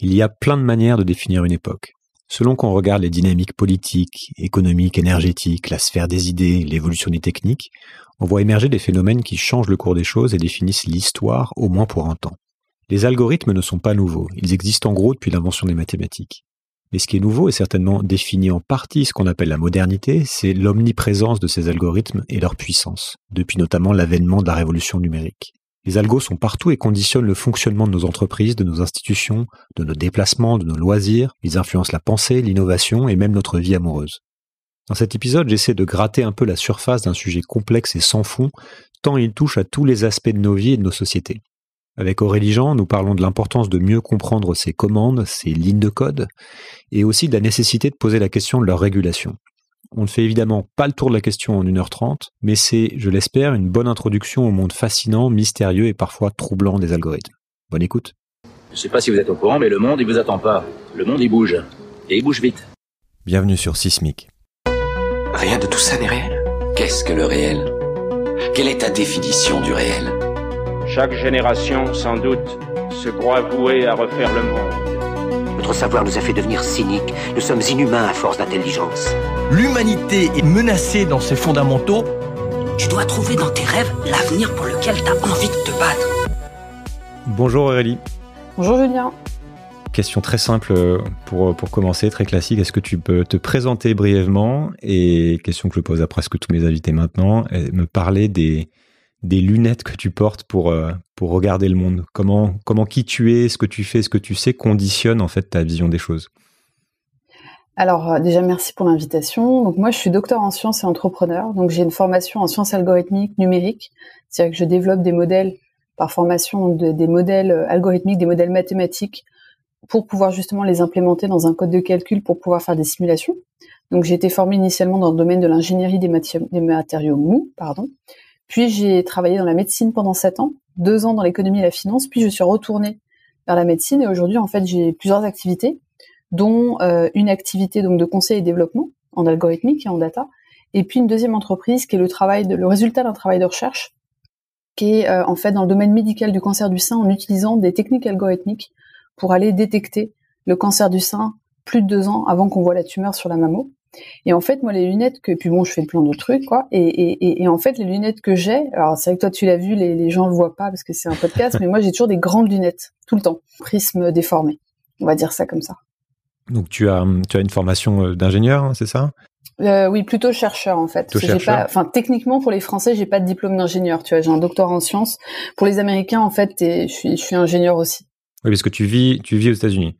Il y a plein de manières de définir une époque. Selon qu'on regarde les dynamiques politiques, économiques, énergétiques, la sphère des idées, l'évolution des techniques, on voit émerger des phénomènes qui changent le cours des choses et définissent l'histoire, au moins pour un temps. Les algorithmes ne sont pas nouveaux, ils existent en gros depuis l'invention des mathématiques. Mais ce qui est nouveau et certainement défini en partie ce qu'on appelle la modernité, c'est l'omniprésence de ces algorithmes et leur puissance, depuis notamment l'avènement de la révolution numérique. Les algos sont partout et conditionnent le fonctionnement de nos entreprises, de nos institutions, de nos déplacements, de nos loisirs. Ils influencent la pensée, l'innovation et même notre vie amoureuse. Dans cet épisode, j'essaie de gratter un peu la surface d'un sujet complexe et sans fond, tant il touche à tous les aspects de nos vies et de nos sociétés. Avec Aurélie Jean, nous parlons de l'importance de mieux comprendre ces commandes, ces lignes de code, et aussi de la nécessité de poser la question de leur régulation. On ne fait évidemment pas le tour de la question en 1h30, mais c'est, je l'espère, une bonne introduction au monde fascinant, mystérieux et parfois troublant des algorithmes. Bonne écoute. Je ne sais pas si vous êtes au courant, mais le monde, il vous attend pas. Le monde, il bouge. Et il bouge vite. Bienvenue sur Sismic. Rien de tout ça n'est réel. Qu'est-ce que le réel Quelle est ta définition du réel Chaque génération, sans doute, se croit vouée à refaire le monde. Notre savoir nous a fait devenir cyniques. Nous sommes inhumains à force d'intelligence. L'humanité est menacée dans ses fondamentaux. Tu dois trouver dans tes rêves l'avenir pour lequel tu as envie de te battre. Bonjour Aurélie. Bonjour Julien. Question très simple euh, pour, euh, pour commencer, très classique. Est-ce que tu peux te présenter brièvement et question que je pose à presque tous mes invités maintenant, euh, me parler des, des lunettes que tu portes pour, euh, pour regarder le monde comment, comment qui tu es, ce que tu fais, ce que tu sais conditionne en fait ta vision des choses alors euh, déjà merci pour l'invitation. Donc moi je suis docteur en sciences et entrepreneur. Donc j'ai une formation en sciences algorithmiques numériques, c'est-à-dire que je développe des modèles par formation des modèles euh, algorithmiques, des modèles mathématiques pour pouvoir justement les implémenter dans un code de calcul pour pouvoir faire des simulations. Donc j'ai été formé initialement dans le domaine de l'ingénierie des, matériaux mous, pardon, puis j'ai travaillé dans la médecine pendant sept ans, deux ans dans l'économie et la finance, puis je suis retournée vers la médecine et aujourd'hui en fait j'ai plusieurs activités, dont euh, une activité donc de conseil et développement en algorithmique et en data, et puis une deuxième entreprise qui est le travail le résultat d'un travail de recherche qui est euh, en fait dans le domaine médical du cancer du sein en utilisant des techniques algorithmiques pour aller détecter le cancer du sein plus de deux ans avant qu'on voit la tumeur sur la mammo. Et en fait, moi, les lunettes que, puis bon, je fais plein de trucs, quoi. Et, en fait, les lunettes que j'ai, alors c'est vrai que toi, tu l'as vu, les, gens le voient pas parce que c'est un podcast, mais moi, j'ai toujours des grandes lunettes, tout le temps. Prisme déformé. On va dire ça comme ça. Donc, tu as, hum, tu as une formation euh, d'ingénieur, hein, c'est ça? Euh, oui, plutôt chercheur en fait. Enfin, techniquement pour les Français, j'ai pas de diplôme d'ingénieur. Tu vois, j'ai un doctorat en sciences. Pour les Américains, en fait, je suis, je suis ingénieur aussi. Oui, parce que tu vis, tu vis aux États-Unis.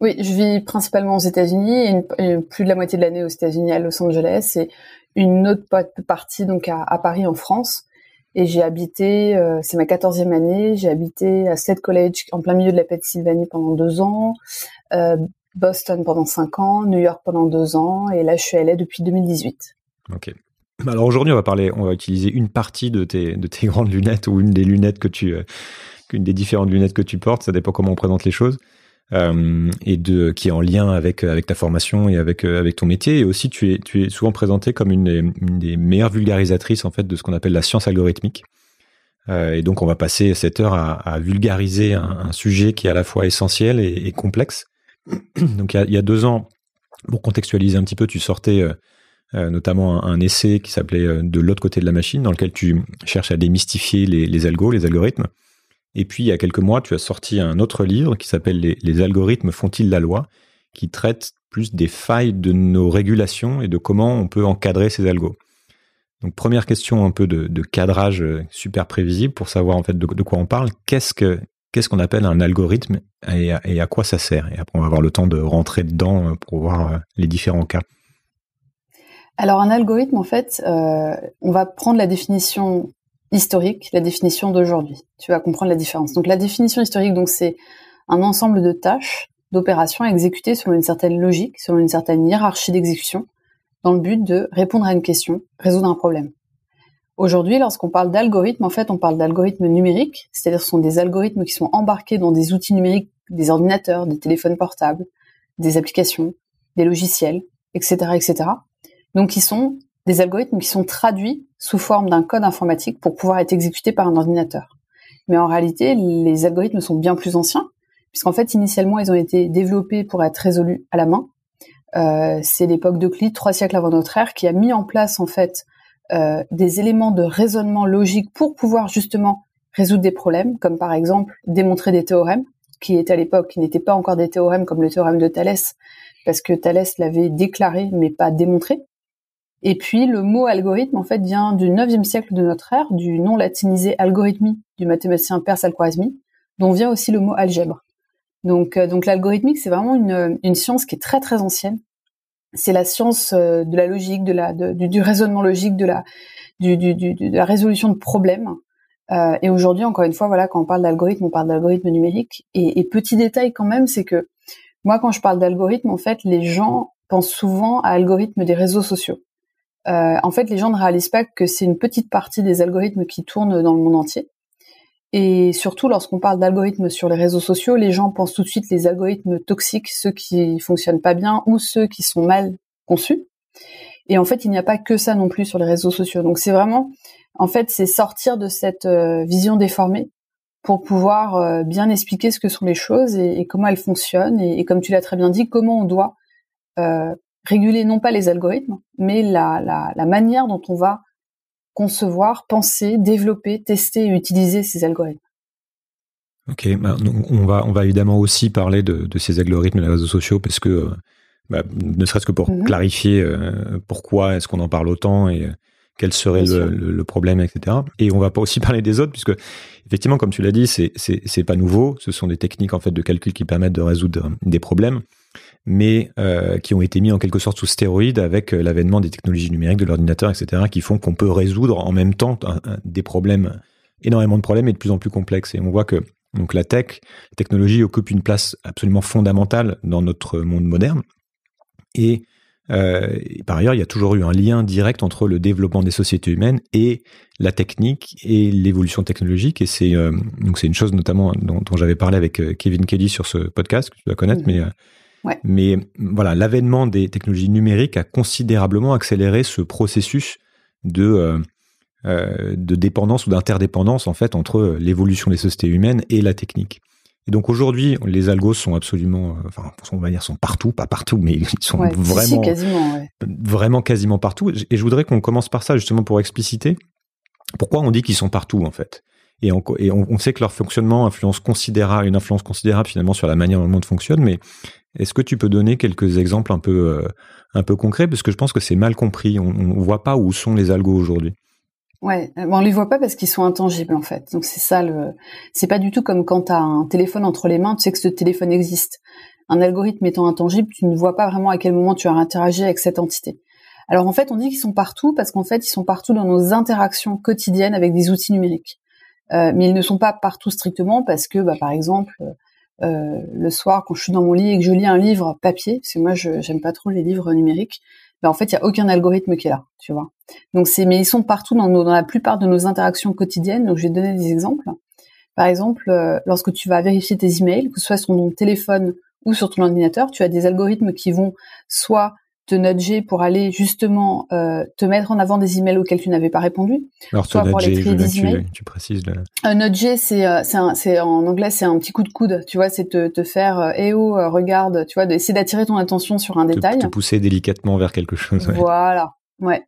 Oui, je vis principalement aux États-Unis, plus de la moitié de l'année aux États-Unis, à Los Angeles, et une autre partie donc à, Paris, en France. Et j'ai habité, euh, c'est ma quatorzième année, j'ai habité à Slade College, en plein milieu de la Pennsylvanie pendant deux ans, euh, Boston pendant cinq ans, New York pendant deux ans, et là je suis à depuis 2018. Ok. Alors aujourd'hui, on va parler, on va utiliser une partie de tes, de tes grandes lunettes ou une des lunettes que tu, euh, une des différentes lunettes que tu portes, ça dépend comment on présente les choses. Euh, et de qui est en lien avec euh, avec ta formation et avec euh, avec ton métier et aussi tu es tu es souvent présenté comme une des, meilleures vulgarisatrices en fait de ce qu'on appelle la science algorithmique et donc on va passer cette heure à, vulgariser un, sujet qui est à la fois essentiel et, complexe donc il y, a, deux ans pour contextualiser un petit peu tu sortais notamment un, essai qui s'appelait de l'autre côté de la machine dans lequel tu cherches à démystifier les algos les algorithmes et puis, il y a quelques mois, tu as sorti un autre livre qui s'appelle les, algorithmes font-ils la loi qui traite plus des failles de nos régulations et de comment on peut encadrer ces algos. Donc première question un peu de, cadrage euh, super prévisible pour savoir en fait de, quoi on parle. Qu'est-ce qu'on appelle un algorithme et à, quoi ça sert Et après on va avoir le temps de rentrer dedans euh, pour voir euh, les différents cas. Alors un algorithme en fait, on va prendre la définition historique, la définition d'aujourd'hui. Tu vas comprendre la différence. Donc la définition historique, donc c'est un ensemble de tâches, d'opérations exécutées selon une certaine logique, selon une certaine hiérarchie d'exécution, dans le but de répondre à une question, résoudre un problème. Aujourd'hui, lorsqu'on parle d'algorithme, en fait, on parle d'algorithmes numériques, c'est-à-dire ce sont des algorithmes qui sont embarqués dans des outils numériques, des ordinateurs, des téléphones portables, des applications, des logiciels, etc., etc. Donc, ils sont des algorithmes qui sont traduits sous forme d'un code informatique pour pouvoir être exécutés par un ordinateur. Mais en réalité, les algorithmes sont bien plus anciens, puisqu'en fait, initialement, ils ont été développés pour être résolus à la main. Euh, c'est l'époque d'Euclide, trois siècles avant notre ère, qui a mis en place en fait euh, des éléments de raisonnement logique pour pouvoir justement résoudre des problèmes, comme par exemple démontrer des théorèmes, qui étaient à l'époque, qui n'étaient pas encore des théorèmes comme le théorème de Thalès, parce que Thalès l'avait déclaré mais pas démontré. Et puis le mot algorithme en fait vient du 9e siècle de notre ère, du nom latinisé algorithmie du mathématicien Perse Al-Khwarizmi, dont vient aussi le mot algèbre. Donc, euh, donc l'algorithmique, c'est vraiment une, une, science qui est très très ancienne. C'est la science euh, de la logique, de la, du, raisonnement logique, de la, du, du, de la résolution de problèmes. Euh, et aujourd'hui, encore une fois, voilà, quand on parle d'algorithme, on parle d'algorithme numérique. Et, et, petit détail quand même, c'est que moi, quand je parle d'algorithme, en fait, les gens pensent souvent à algorithme des réseaux sociaux. Euh, en fait, les gens ne réalisent pas que c'est une petite partie des algorithmes qui tournent dans le monde entier. Et surtout, lorsqu'on parle d'algorithmes sur les réseaux sociaux, les gens pensent tout de suite les algorithmes toxiques, ceux qui fonctionnent pas bien ou ceux qui sont mal conçus. Et en fait, il n'y a pas que ça non plus sur les réseaux sociaux. Donc c'est vraiment, en fait, c'est sortir de cette euh, vision déformée pour pouvoir euh, bien expliquer ce que sont les choses et, comment elles fonctionnent et, comme tu l'as très bien dit, comment on doit réguler non pas les algorithmes, mais la, manière dont on va concevoir, penser, développer, tester et utiliser ces algorithmes. Ok, bah, on, va, on va évidemment aussi parler de, ces algorithmes et réseaux sociaux parce que, euh, bah, ne serait-ce que pour mm-hmm. clarifier euh, pourquoi est-ce qu'on en parle autant et euh, quel serait le, problème, etc. Et on va pas aussi parler des autres puisque, effectivement, comme tu l'as dit, c'est pas nouveau. Ce sont des techniques en fait de calcul qui permettent de résoudre des problèmes mais euh, qui ont été mis en quelque sorte sous stéroïdes avec euh, l'avènement des technologies numériques, de l'ordinateur, etc., qui font qu'on peut résoudre en même temps des problèmes, énormément de problèmes et de plus en plus complexes. Et on voit que donc la tech, technologie occupe une place absolument fondamentale dans notre monde moderne. Et, euh, par ailleurs, il y a toujours eu un lien direct entre le développement des sociétés humaines et la technique et l'évolution technologique. Et c'est une chose notamment dont, j'avais parlé avec Kevin Kelly sur ce podcast que tu dois connaître, mais mais mm, voilà, l'avènement des technologies numériques a considérablement accéléré ce processus de, euh, euh, de dépendance ou d'interdépendance en fait entre euh, l'évolution des sociétés humaines et la technique. Et donc aujourd'hui, les algos sont absolument, enfin, on va dire, sont partout, pas partout, mais ils sont vraiment, vraiment quasiment partout. Et je voudrais qu'on commence par ça justement pour expliciter pourquoi on dit qu'ils sont partout en fait et, on, sait que leur fonctionnement influence considérable, une influence considérable finalement sur la manière dont le monde fonctionne. Mais est-ce que tu peux donner quelques exemples un peu, euh, un peu concrets Parce que je pense que c'est mal compris. On ne voit pas où sont les algos aujourd'hui. Ouais, euh, on les voit pas parce qu'ils sont intangibles en fait. Donc c'est ça le, c'est pas du tout comme quand tu as un téléphone entre les mains, tu sais que ce téléphone existe. Un algorithme étant intangible, tu ne vois pas vraiment à quel moment tu as interagi avec cette entité. Alors en fait, on dit qu'ils sont partout parce qu'en fait, ils sont partout dans nos interactions quotidiennes avec des outils numériques. Euh, mais ils ne sont pas partout strictement parce que, bah, par exemple, euh, le soir, quand je suis dans mon lit et que je lis un livre papier, parce que moi, je j'aime pas trop les livres numériques, bah, en fait, il y a aucun algorithme qui est là, tu vois. Donc mais ils sont partout dans, dans la plupart de nos interactions quotidiennes. Donc je vais donner des exemples. Par exemple, euh, lorsque tu vas vérifier tes emails, que ce soit sur ton téléphone ou sur ton ordinateur, tu as des algorithmes qui vont soit te nudger pour aller justement euh, te mettre en avant des emails auxquels tu n'avais pas répondu. Alors soit pour des tu, Tu précises. Un Euh, c'est en anglais, c'est un petit coup de coude. Tu vois, c'est te, te, faire euh, eh oh euh, regarde, tu vois, d'essayer d'attirer ton attention sur un détail. Te pousser délicatement vers quelque chose. Voilà. Ouais.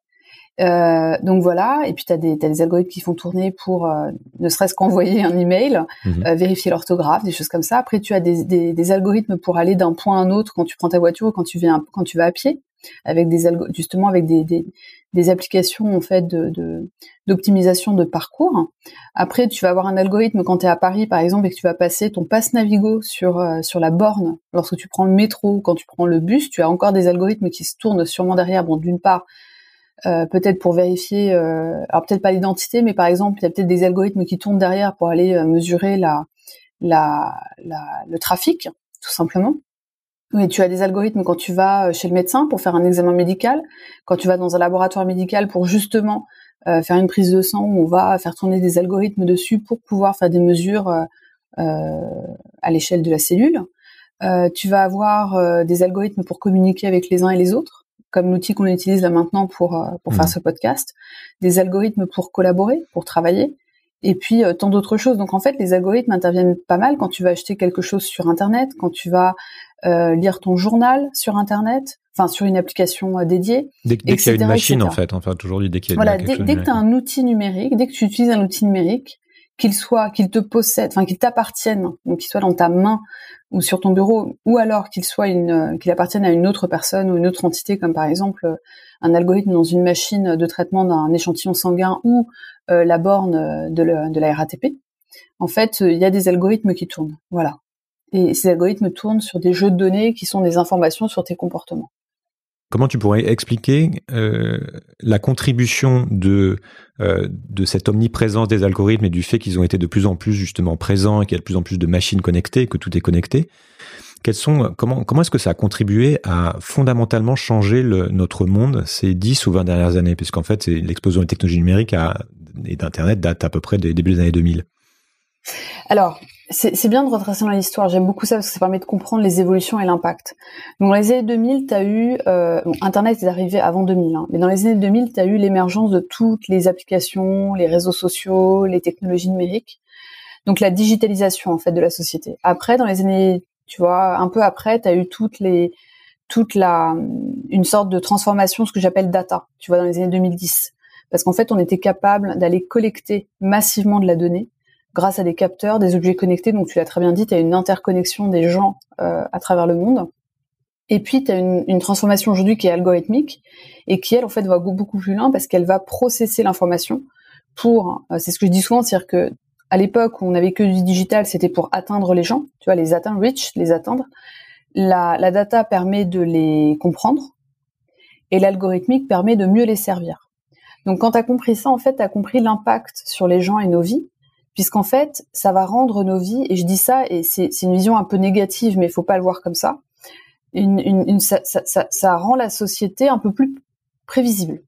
Euh, donc voilà, et puis tu as, des algorithmes qui font tourner pour euh, ne serait-ce qu'envoyer un email, mhm. vérifier l'orthographe, des choses comme ça. Après, tu as des, des, des algorithmes pour aller d'un point à un autre quand tu prends ta voiture ou quand tu, viens, quand tu vas à pied avec des justement avec des, des, applications en fait d'optimisation de, parcours. Après, tu vas avoir un algorithme quand tu es à Paris par exemple et que tu vas passer ton passe Navigo sur euh, sur la borne lorsque tu prends le métro, quand tu prends le bus, tu as encore des algorithmes qui se tournent sûrement derrière. Bon, d'une part euh, peut-être pour vérifier, euh, alors peut-être pas l'identité, mais par exemple, il y a peut-être des algorithmes qui tournent derrière pour aller mesurer la, la, le trafic, tout simplement. Oui, tu as des algorithmes quand tu vas euh, chez le médecin pour faire un examen médical, quand tu vas dans un laboratoire médical pour justement euh, faire une prise de sang, on va faire tourner des algorithmes dessus pour pouvoir faire des mesures euh, à l'échelle de la cellule. tu vas avoir des algorithmes pour communiquer avec les uns et les autres, comme l'outil qu'on utilise là maintenant pour, pour faire mmh. ce podcast, des algorithmes pour collaborer, pour travailler, et puis tant d'autres choses. Donc en fait, les algorithmes interviennent pas mal quand tu vas acheter quelque chose sur Internet, quand tu vas euh, lire ton journal sur Internet, enfin sur une application euh, dédiée. Dès, qu'il y a une machine, en fait, enfin toujours dès voilà, dès, que tu as un outil numérique, dès que tu utilises un outil numérique, qu'il soit, qu'il te possède, enfin qu'il t'appartienne, donc qu'il soit dans ta main ou sur ton bureau, ou alors qu'il soit une, euh, qu'il appartienne à une autre personne ou une autre entité, comme par exemple un algorithme dans une machine de traitement d'un échantillon sanguin ou la borne de, de la RATP. En fait, il y a des algorithmes qui tournent. Voilà. Et ces algorithmes tournent sur des jeux de données qui sont des informations sur tes comportements. Comment tu pourrais expliquer euh, la contribution de, euh, de cette omniprésence des algorithmes et du fait qu'ils ont été de plus en plus justement présents et qu'il y a de plus en plus de machines connectées, que tout est connecté Quels sont, Comment, comment est-ce que ça a contribué à fondamentalement changer le, notre monde ces 10 ou 20 dernières années Puisqu'en fait, l'explosion des technologies numériques et d'Internet date à peu près des débuts des années 2000. Alors, c'est bien de retracer dans l'histoire. J'aime beaucoup ça parce que ça permet de comprendre les évolutions et l'impact. Donc, dans les années 2000, tu eu... Euh, Internet est arrivé avant 2000, hein, mais dans les années 2000, tu as eu l'émergence de toutes les applications, les réseaux sociaux, les technologies numériques. Donc, la digitalisation, en fait, de la société. Après, dans les années... Tu vois, un peu après, tu as eu toutes les toute la une sorte de transformation, ce que j'appelle data. Tu vois, dans les années 2010, parce qu'en fait, on était capable d'aller collecter massivement de la donnée grâce à des capteurs, des objets connectés. Donc tu l'as très bien dit, tu as une interconnexion des gens euh, à travers le monde. Et puis tu as une, transformation aujourd'hui qui est algorithmique et qui elle en fait va beaucoup plus loin parce qu'elle va processer l'information pour. Euh, c'est ce que je dis souvent, c'est-à-dire que à l'époque où on n'avait que du digital, c'était pour atteindre les gens, tu vois, les atteindre, reach, les atteindre. La, la data permet de les comprendre et l'algorithmique permet de mieux les servir. Donc quand tu as compris ça, en fait, tu as compris l'impact sur les gens et nos vies puisqu'en fait, ça va rendre nos vies, et je dis ça, et c'est une vision un peu négative, mais il faut pas le voir comme ça, ça, rend la société un peu plus prévisible.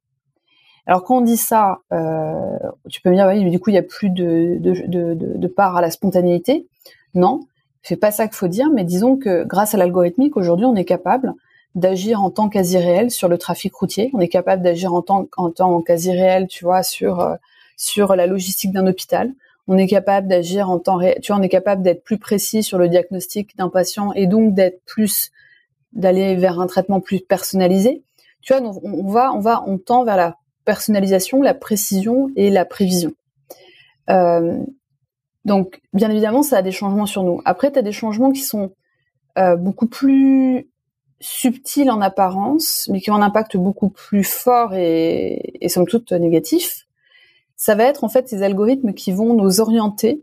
Alors quand on dit ça, euh, tu peux me dire, mais du coup, il n'y a plus de, part à la spontanéité. Non, c'est pas ça qu'il faut dire, mais disons que grâce à l'algorithmique, aujourd'hui, on est capable d'agir en temps quasi réel sur le trafic routier. On est capable d'agir en temps, en temps quasi réel, tu vois, sur, euh, sur la logistique d'un hôpital on est capable d'agir en temps réel, tu vois, on est capable d'être plus précis sur le diagnostic d'un patient et donc d'être plus, d'aller vers un traitement plus personnalisé. Tu vois, on, va, on va, on tend vers la personnalisation, la précision et la prévision. Euh, donc, bien évidemment, ça a des changements sur nous. Après, tu as des changements qui sont euh, beaucoup plus subtils en apparence, mais qui ont un impact beaucoup plus fort et, et somme toute négatif ça va être en fait ces algorithmes qui vont nous orienter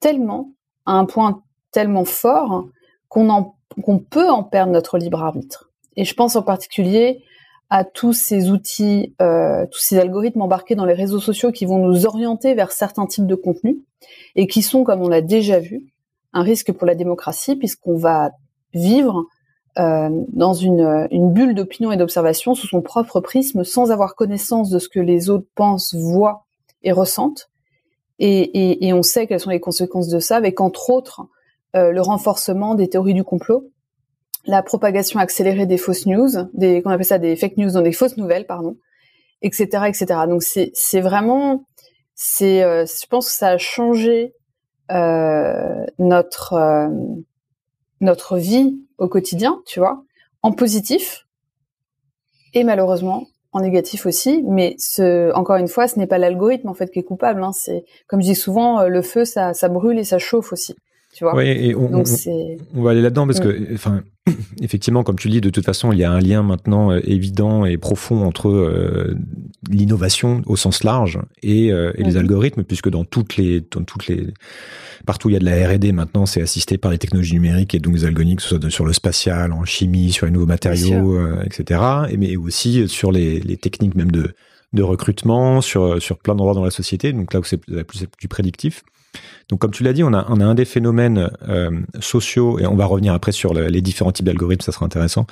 tellement à un point tellement fort qu'on peut en perdre notre libre arbitre. Et je pense en particulier à tous ces outils, euh, tous ces algorithmes embarqués dans les réseaux sociaux qui vont nous orienter vers certains types de contenus et qui sont, comme on l'a déjà vu, un risque pour la démocratie puisqu'on va vivre euh, dans une, une bulle d'opinion et d'observation sous son propre prisme sans avoir connaissance de ce que les autres pensent, voient ressentent. Et, on sait quelles sont les conséquences de ça, avec entre autres euh, le renforcement des théories du complot, la propagation accélérée des fausses news, des qu'on appelle ça des fake news, donc des fausses nouvelles, pardon, etc., etc. Donc c'est vraiment, c'est, euh, je pense que ça a changé euh, notre notre vie au quotidien, tu vois, en positif. Et malheureusement, en négatif aussi, mais ce, encore une fois, ce n'est pas l'algorithme en fait qui est coupable. Hein. c'est comme je dis souvent, euh, le feu ça, ça brûle et ça chauffe aussi. Tu vois. on, va aller là-dedans parce que, mmh. enfin, Effectivement, comme tu le dis, de toute façon, il y a un lien maintenant euh, évident et profond entre euh, l'innovation au sens large et, euh, les algorithmes, puisque dans toutes les, dans toutes les, partout il y a de la R&D maintenant, c'est assisté par les technologies numériques et donc les algorithmes, que ce soit sur le spatial, en chimie, sur les nouveaux matériaux, etc. mais aussi sur les, techniques même de, recrutement, sur, sur plein d'endroits dans la société. Donc là où c'est plus, plus prédictif. Donc, comme tu l'as dit, on a, un des phénomènes euh, sociaux, et on va revenir après sur les différents types d'algorithmes, ça sera intéressant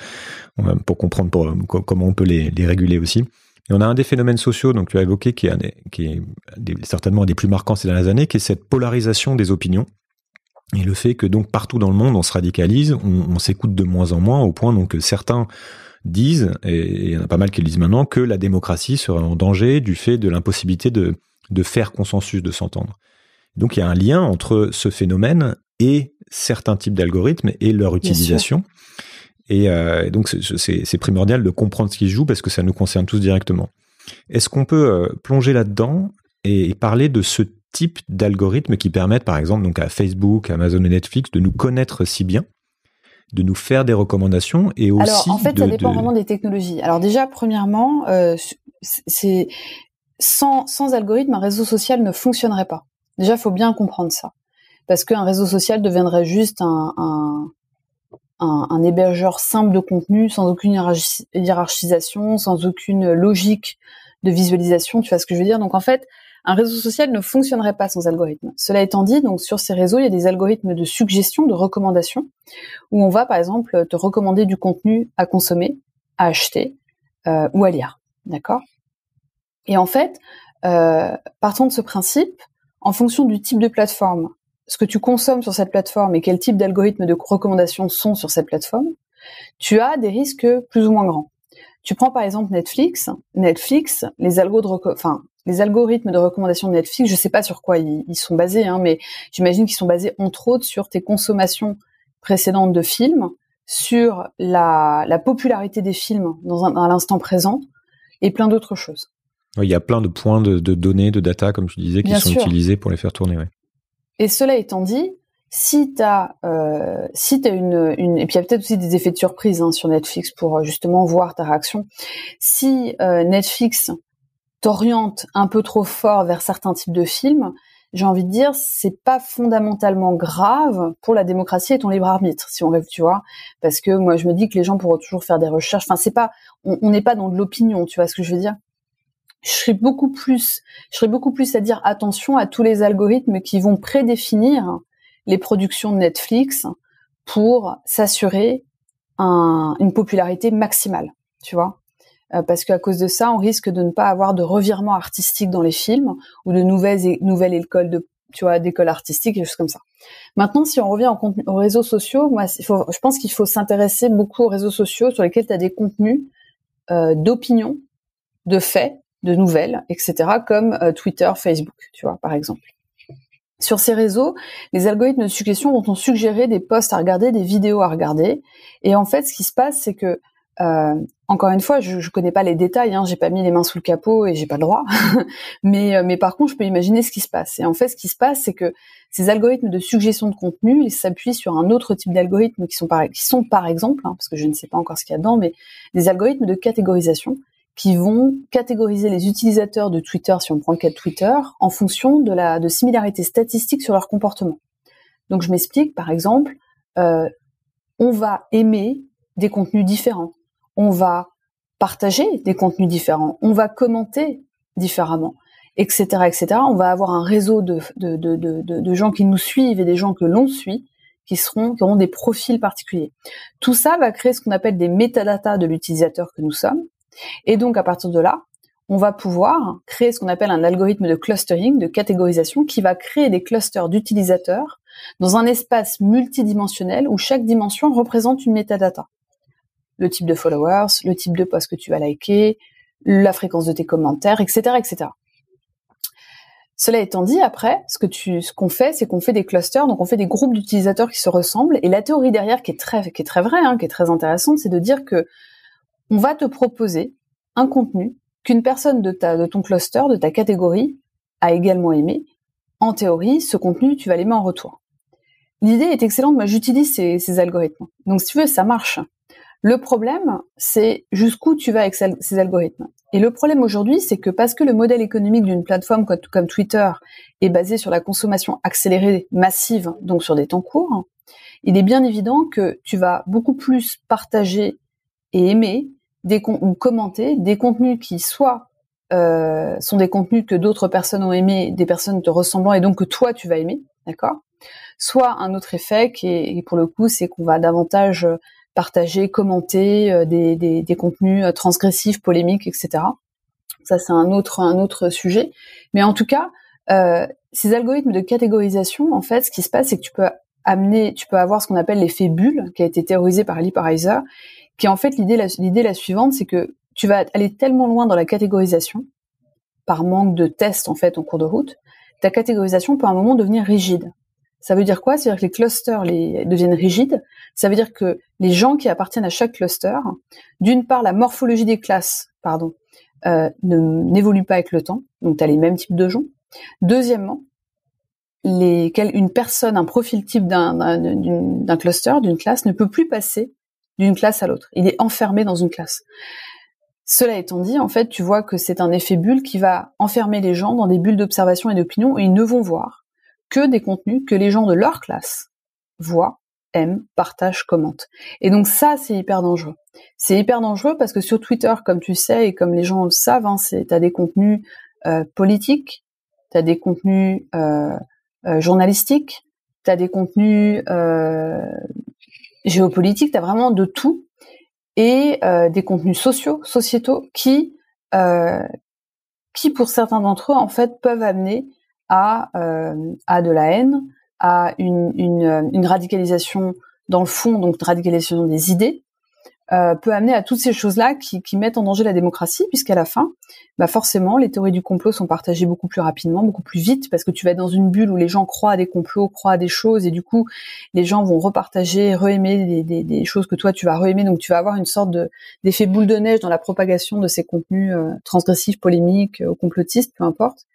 euh, pour comprendre comment on peut les, réguler aussi. Et on a un des phénomènes sociaux, donc tu as évoqué, qui est, certainement un des plus marquants ces dernières années, qui est cette polarisation des opinions. Et le fait que donc partout dans le monde, on se radicalise, on, s'écoute de moins en moins, au point donc que certains disent, et il y en a pas mal qui le disent maintenant, que la démocratie serait en danger du fait de l'impossibilité de faire consensus, de s'entendre. Donc il y a un lien entre ce phénomène et certains types d'algorithmes et leur utilisation. Et euh, donc c'est primordial de comprendre ce qui se joue parce que ça nous concerne tous directement. Est-ce qu'on peut euh, plonger là-dedans et parler de ce type d'algorithmes qui permettent par exemple donc à Facebook, Amazon et Netflix de nous connaître si bien de nous faire des recommandations et aussi Alors, en fait, ça dépend vraiment des technologies. Alors déjà, premièrement, euh, c'est sans, sans algorithme, un réseau social ne fonctionnerait pas. Déjà, il faut bien comprendre ça. Parce qu'un réseau social deviendrait juste un, hébergeur simple de contenu, sans aucune hiérarchisation, sans aucune logique de visualisation, tu vois ce que je veux dire Donc en fait, un réseau social ne fonctionnerait pas sans algorithme. Cela étant dit, donc sur ces réseaux, il y a des algorithmes de suggestion, de recommandation, où on va par exemple te recommander du contenu à consommer, à acheter euh, ou à lire, d'accord Et en fait, euh, partons de ce principe, en fonction du type de plateforme, ce que tu consommes sur cette plateforme et quel type d'algorithme de recommandation sont sur cette plateforme, tu as des risques plus ou moins grands. Tu prends par exemple Netflix. Netflix, les les algorithmes de recommandation de Netflix, je ne sais pas sur quoi ils, sont basés, hein, mais j'imagine qu'ils sont basés entre autres sur tes consommations précédentes de films, sur la, popularité des films à dans l'instant présent et plein d'autres choses. Il y a plein de points de, données, de data, comme tu disais, qui sont utilisés pour les faire tourner. Et cela étant dit, si tu as, euh, si as une, une, Et puis il y a peut-être aussi des effets de surprise hein, sur Netflix pour euh, justement voir ta réaction. Si euh, Netflix t'oriente un peu trop fort vers certains types de films, j'ai envie de dire, c'est pas fondamentalement grave pour la démocratie et ton libre arbitre, si on rêve, tu vois. Parce que moi, je me dis que les gens pourront toujours faire des recherches. Enfin, c'est pas, on n'est pas dans de l'opinion, tu vois ce que je veux dire je serais beaucoup plus, je serais beaucoup plus à dire attention à tous les algorithmes qui vont prédéfinir les productions de Netflix pour s'assurer une popularité maximale, tu vois. Euh, parce qu'à cause de ça, on risque de ne pas avoir de revirement artistique dans les films ou de nouvelles nouvelles écoles de tu vois d'écoles artistiques et choses comme ça. Maintenant, si on revient aux, réseaux sociaux, moi, je pense qu'il faut s'intéresser beaucoup aux réseaux sociaux sur lesquels tu as des contenus euh, d'opinion, de faits de nouvelles, etc., comme euh, Twitter, Facebook, tu vois, par exemple. Sur ces réseaux, les algorithmes de suggestion vont en suggérer des posts à regarder, des vidéos à regarder. Et en fait, ce qui se passe, c'est que, euh, encore une fois, je ne connais pas les détails, hein, j'ai pas mis les mains sous le capot et j'ai pas le droit. mais, euh, mais par contre, je peux imaginer ce qui se passe. Et en fait, ce qui se passe, c'est que ces algorithmes de suggestion de contenu, ils s'appuient sur un autre type d'algorithmes qui sont par, qui sont par exemple, hein, parce que je ne sais pas encore ce qu'il y a dedans, mais des algorithmes de catégorisation qui vont catégoriser les utilisateurs de Twitter, si on prend le cas de Twitter, en fonction de la de similarité statistique sur leur comportement. Donc je m'explique, par exemple, euh, on va aimer des contenus différents, on va partager des contenus différents, on va commenter différemment, etc., etc. On va avoir un réseau de, de, de, de, gens qui nous suivent et des gens que l'on suit, qui seront qui auront des profils particuliers. Tout ça va créer ce qu'on appelle des métadatas de l'utilisateur que nous sommes, et donc, à partir de là, on va pouvoir créer ce qu'on appelle un algorithme de clustering, de catégorisation, qui va créer des clusters d'utilisateurs dans un espace multidimensionnel où chaque dimension représente une métadata. Le type de followers, le type de posts que tu as liké, la fréquence de tes commentaires, etc., etc. Cela étant dit, après, ce que qu'on fait, c'est qu'on fait des clusters, donc on fait des groupes d'utilisateurs qui se ressemblent. Et la théorie derrière, qui est très, qui est très vraie, hein, qui est très intéressante, c'est de dire que on va te proposer un contenu qu'une personne de, ta, de ton cluster, de ta catégorie, a également aimé. En théorie, ce contenu, tu vas l'aimer en retour. L'idée est excellente, moi j'utilise ces, ces, algorithmes. Donc si tu veux, ça marche. Le problème, c'est jusqu'où tu vas avec ces algorithmes. Et le problème aujourd'hui, c'est que parce que le modèle économique d'une plateforme comme Twitter est basé sur la consommation accélérée massive, donc sur des temps courts, il est bien évident que tu vas beaucoup plus partager et aimer ou commenter des contenus qui soit euh, sont des contenus que d'autres personnes ont aimés, des personnes te ressemblant et donc que toi tu vas aimer, d'accord Soit un autre effet qui pour le coup c'est qu'on va davantage euh, partager, commenter euh, des, des, des, contenus transgressifs, polémiques, etc. Ça c'est un autre un autre sujet, mais en tout cas euh, ces algorithmes de catégorisation, en fait, ce qui se passe, c'est que tu peux amener, tu peux avoir ce qu'on appelle l'effet bulle, qui a été théorisé par Lee Pariser, en fait, l'idée la, la suivante, c'est que tu vas aller tellement loin dans la catégorisation, par manque de tests en fait en cours de route, ta catégorisation peut à un moment devenir rigide. Ça veut dire quoi C'est-à-dire que les clusters les, deviennent rigides. Ça veut dire que les gens qui appartiennent à chaque cluster, d'une part, la morphologie des classes, pardon, euh, ne, n'évolue pas avec le temps. Donc, tu as les mêmes types de gens. Deuxièmement, une personne, un profil type d'un, d'un cluster, d'une classe, ne peut plus passer d'une classe à l'autre. Il est enfermé dans une classe. Cela étant dit, en fait, tu vois que c'est un effet bulle qui va enfermer les gens dans des bulles d'observation et d'opinion et ils ne vont voir que des contenus que les gens de leur classe voient, aiment, partagent, commentent. Et donc ça, c'est hyper dangereux. C'est hyper dangereux parce que sur Twitter, comme tu sais et comme les gens le savent, hein, c'est t'as des contenus euh, politiques, as des contenus euh, euh, journalistiques, t'as des contenus euh, géopolitique, tu as vraiment de tout et euh, des contenus sociaux, sociétaux qui euh, qui pour certains d'entre eux en fait peuvent amener à euh, à de la haine, à une, une, une radicalisation dans le fond, donc radicalisation des idées, euh, peut amener à toutes ces choses-là qui, mettent en danger la démocratie, puisqu'à la fin, bah forcément, les théories du complot sont partagées beaucoup plus rapidement, beaucoup plus vite, parce que tu vas être dans une bulle où les gens croient à des complots, croient à des choses, et du coup, les gens vont repartager, re des, choses que toi tu vas re-aimer, donc tu vas avoir une sorte d'effet boule de neige dans la propagation de ces contenus euh, transgressifs, polémiques, euh, complotistes, peu importe.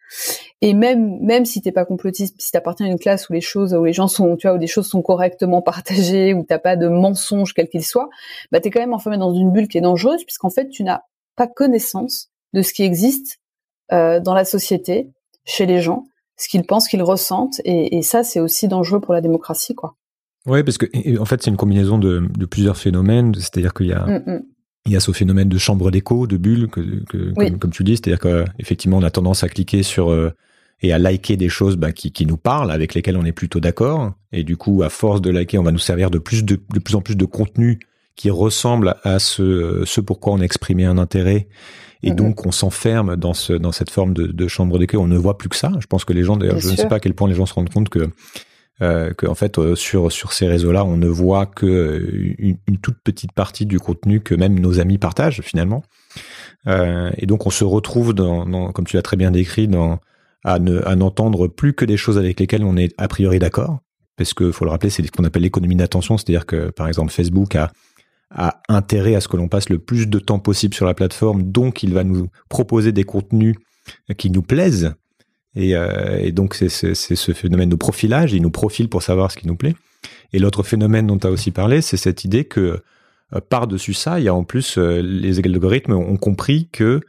Et même même si t'es pas complotiste, si t'appartiens à une classe où les choses, où les gens sont, tu vois, où des choses sont correctement partagées, où t'as pas de mensonges quel qu'il soit, bah t'es quand même enfermé dans une bulle qui est dangereuse puisqu'en fait tu n'as pas connaissance de ce qui existe euh, dans la société, chez les gens, ce qu'ils pensent, ce qu'ils ressentent, et, ça c'est aussi dangereux pour la démocratie, quoi. Oui, parce que en fait, c'est une combinaison de, plusieurs phénomènes. C'est-à-dire qu'il y a mmh, mmh il y a ce phénomène de chambre d'écho, de bulle, que, comme, tu dis, c'est-à-dire qu'effectivement, on a tendance à cliquer sur euh, et à liker des choses bah, qui, nous parlent, avec lesquelles on est plutôt d'accord. Et du coup, à force de liker, on va nous servir de plus, de, plus en plus de contenu qui ressemble à ce, euh, ce pourquoi on exprimait exprimé un intérêt. Et donc, on s'enferme dans, ce, dans cette forme de, chambre d'écho. On ne voit plus que ça. Je pense que les gens, d'ailleurs, je ne sais pas à quel point les gens se rendent compte que qu'en euh, que en fait euh, sur sur ces réseaux-là, on ne voit que euh, une, toute petite partie du contenu que même nos amis partagent finalement. et donc on se retrouve dans, comme tu l'as très bien décrit, dans à ne à n'entendre plus que des choses avec lesquelles on est a priori d'accord, parce que faut le rappeler, c'est ce qu'on appelle l'économie d'attention, c'est-à-dire que par exemple Facebook a a intérêt à ce que l'on passe le plus de temps possible sur la plateforme, donc il va nous proposer des contenus qui nous plaisent, euh, et, donc, c'est ce phénomène de profilage. il nous profile pour savoir ce qui nous plaît. Et l'autre phénomène dont tu as aussi parlé, c'est cette idée que euh, par-dessus ça, il y a en plus euh, les algorithmes ont compris que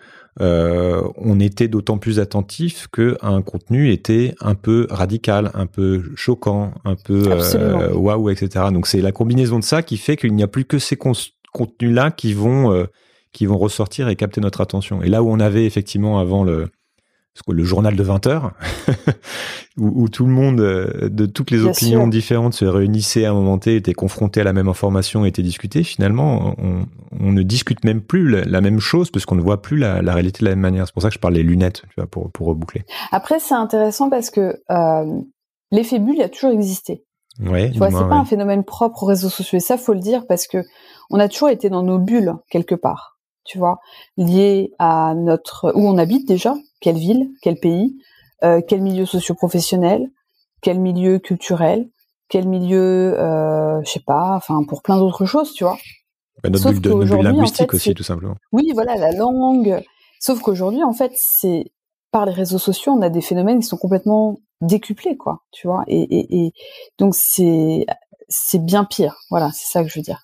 on était d'autant plus attentif que un contenu était un peu radical, un peu choquant, un peu waouh, etc. Donc c'est la combinaison de ça qui fait qu'il n'y a plus que ces contenus là qui vont qui vont ressortir et capter notre attention. Et là où on avait effectivement avant le le journal de 20 heures, où, tout le monde euh, de toutes les opinions différentes se réunissait à un moment T, était confronté à la même information, était discuté. Finalement, on, ne discute même plus la, même chose parce qu'on ne voit plus la, réalité de la même manière. C'est pour ça que je parle des lunettes, tu vois, pour, pour reboucler. Après, c'est intéressant parce que euh, l'effet bulle a toujours existé. Ouais, tu vois, c'est pas un phénomène propre aux réseaux sociaux. Et ça, faut le dire parce que on a toujours été dans nos bulles quelque part tu vois, lié à notre où on habite déjà, quelle ville, quel pays, euh, quel milieu socio-professionnel, quel milieu culturel, quel milieu, euh, je sais pas, enfin pour plein d'autres choses, tu vois. Bah, notre Sauf linguistique aussi, tout simplement. Oui, voilà, la langue. Sauf qu'aujourd'hui, en fait, c'est par les réseaux sociaux, on a des phénomènes qui sont complètement décuplés, quoi, tu vois. Et, donc c'est c'est bien pire, voilà, c'est ça que je veux dire.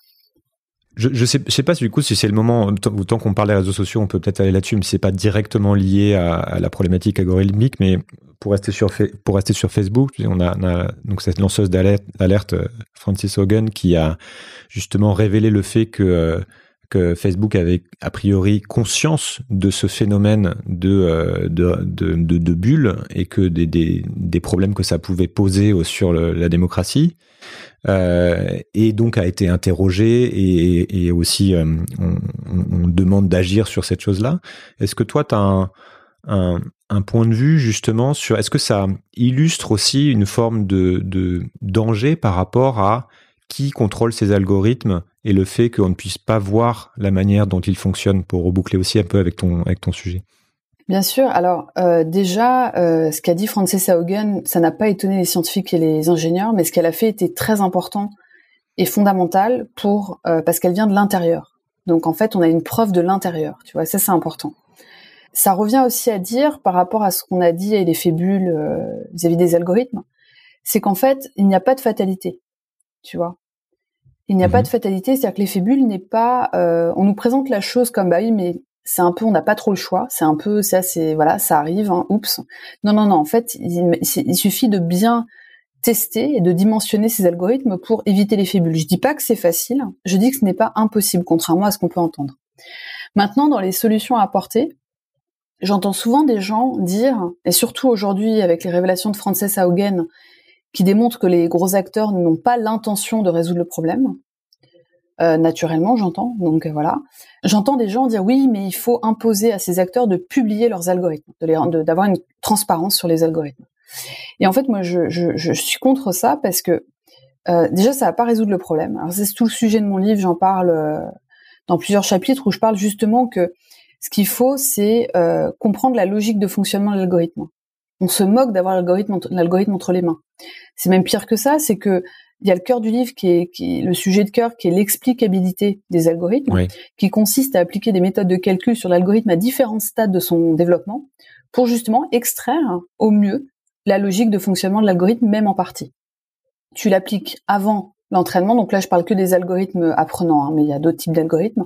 Je, je, sais, je sais pas du coup si c'est le moment, autant tant qu'on parle des réseaux sociaux, on peut peut-être aller là-dessus, mais c'est pas directement lié à, la problématique algorithmique, mais pour rester sur, pour rester sur Facebook, on a, a donc cette lanceuse d'alerte, euh, Francis Hogan, qui a justement révélé le fait que euh, que Facebook avait a priori conscience de ce phénomène de, euh, de, de, bulle et que des, problèmes que ça pouvait poser sur la démocratie. Euh, et donc a été interrogé et, aussi euh, on, demande d'agir sur cette chose-là. Est-ce que toi, tu as un, point de vue justement sur... Est-ce que ça illustre aussi une forme de, de danger par rapport à qui contrôle ces algorithmes et le fait qu'on ne puisse pas voir la manière dont il fonctionne pour reboucler aussi un peu avec ton, avec ton sujet Bien sûr. Alors euh, déjà, euh, ce qu'a dit Francesca Hogan, ça n'a pas étonné les scientifiques et les ingénieurs, mais ce qu'elle a fait était très important et fondamental pour euh, parce qu'elle vient de l'intérieur. Donc en fait, on a une preuve de l'intérieur. Tu vois, ça c'est important. Ça revient aussi à dire par rapport à ce qu'on a dit et les fébules vis-à-vis des algorithmes, c'est qu'en fait, il n'y a pas de fatalité. Tu vois, il n'y a pas de mmh. fatalité, c'est-à-dire que l'effet n'est pas. Euh, on nous présente la chose comme bah oui, mais c'est un peu, on n'a pas trop le choix. C'est un peu ça, c'est voilà, ça arrive. Hein, oups. Non, non, non. En fait, il, suffit de bien tester et de dimensionner ces algorithmes pour éviter les bulle. Je dis pas que c'est facile. Je dis que ce n'est pas impossible, contrairement à ce qu'on peut entendre. Maintenant, dans les solutions à apporter, j'entends souvent des gens dire, et surtout aujourd'hui avec les révélations de Frances Haugen qui démontre que les gros acteurs n'ont pas l'intention de résoudre le problème. Euh, naturellement, j'entends. Donc euh, voilà, j'entends des gens dire oui, mais il faut imposer à ces acteurs de publier leurs algorithmes, d'avoir une transparence sur les algorithmes. Et en fait, moi, je, suis contre ça parce que euh, déjà, ça va pas résoudre le problème. c'est tout le sujet de mon livre. J'en parle dans plusieurs chapitres où je parle justement que ce qu'il faut, c'est comprendre la logique de fonctionnement de l'algorithme on se moque d'avoir l'algorithme, entre les mains. C'est même pire que ça, c'est que il y a le cœur du livre qui est, qui, le sujet de cœur qui est l'explicabilité des algorithmes, qui consiste à appliquer des méthodes de calcul sur l'algorithme à différents stades de son développement pour justement extraire au mieux la logique de fonctionnement de l'algorithme, même en partie. Tu l'appliques avant l'entraînement, donc là je parle que des algorithmes apprenants, hein, mais il y a d'autres types d'algorithmes.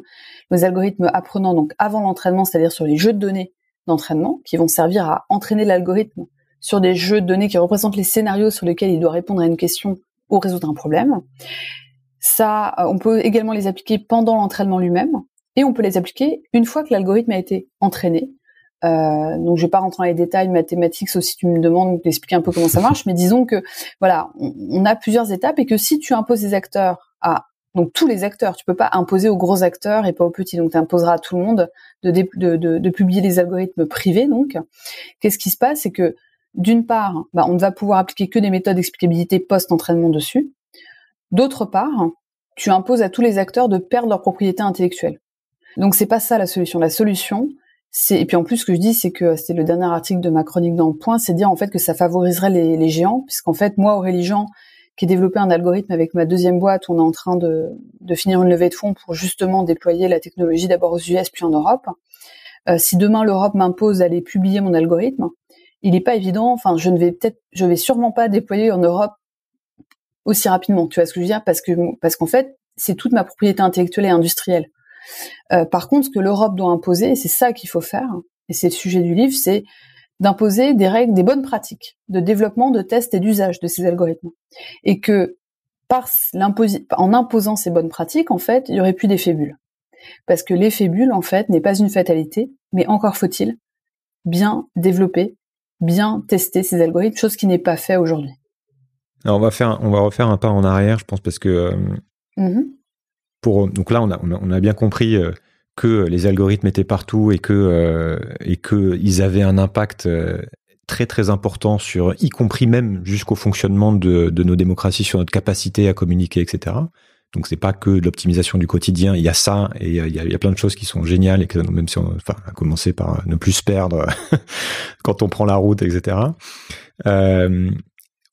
Les algorithmes apprenants, donc avant l'entraînement, c'est-à-dire sur les jeux de données d'entraînement qui vont servir à entraîner l'algorithme sur des jeux de données qui représentent les scénarios sur lesquels il doit répondre à une question ou résoudre un problème. Ça, euh, on peut également les appliquer pendant l'entraînement lui-même et on peut les appliquer une fois que l'algorithme a été entraîné. Euh, donc je vais pas rentrer dans les détails mathématiques, sauf si tu me demandes d'expliquer un peu comment ça marche, mais disons que voilà, on a plusieurs étapes et que si tu imposes des acteurs à donc tous les acteurs, tu peux pas imposer aux gros acteurs et pas aux petits. Donc tu imposeras à tout le monde de, publier les algorithmes privés. Donc qu'est-ce qui se passe, c'est que d'une part, bah, on ne va pouvoir appliquer que des méthodes d'explicabilité post-entraînement dessus. D'autre part, tu imposes à tous les acteurs de perdre leur propriété intellectuelle. Donc c'est pas ça la solution. La solution, et puis en plus ce que je dis, c'est que c'était le dernier article de ma chronique dans le point, c'est dire en fait que ça favoriserait les, les géants, puisqu'en fait moi au religions, qui ai développé un algorithme avec ma deuxième boîte. On est en train de, finir une levée de fonds pour justement déployer la technologie d'abord aux US puis en Europe. Euh, si demain l'Europe m'impose d'aller publier mon algorithme, il n'est pas évident. Enfin, je ne vais peut-être, je vais sûrement pas déployer en Europe aussi rapidement. Tu vois ce que je veux dire Parce que parce qu'en fait, c'est toute ma propriété intellectuelle et industrielle. Euh, par contre, ce que l'Europe doit imposer, et c'est ça qu'il faut faire, et c'est le sujet du livre, c'est d'imposer des règles, des bonnes pratiques de développement, de tests et d'usage de ces algorithmes. Et que par en imposant ces bonnes pratiques, en fait, il n'y aurait plus d'effet Parce que l'effet en fait, n'est pas une fatalité, mais encore faut-il bien développer, bien tester ces algorithmes, chose qui n'est pas fait aujourd'hui. Alors on va faire, on va refaire un pas en arrière, je pense, parce que euh, mmh pour donc là on a, on a, bien compris euh, que les algorithmes étaient partout et que euh, et que ils avaient un impact euh, très très important sur, y compris même jusqu'au fonctionnement de, de, nos démocraties, sur notre capacité à communiquer, etc. Donc c'est pas que de l'optimisation du quotidien, il y a ça et euh, il y a, il y a, plein de choses qui sont géniales et que même si on, enfin, à commencer par ne plus se perdre quand on prend la route, etc. Euh,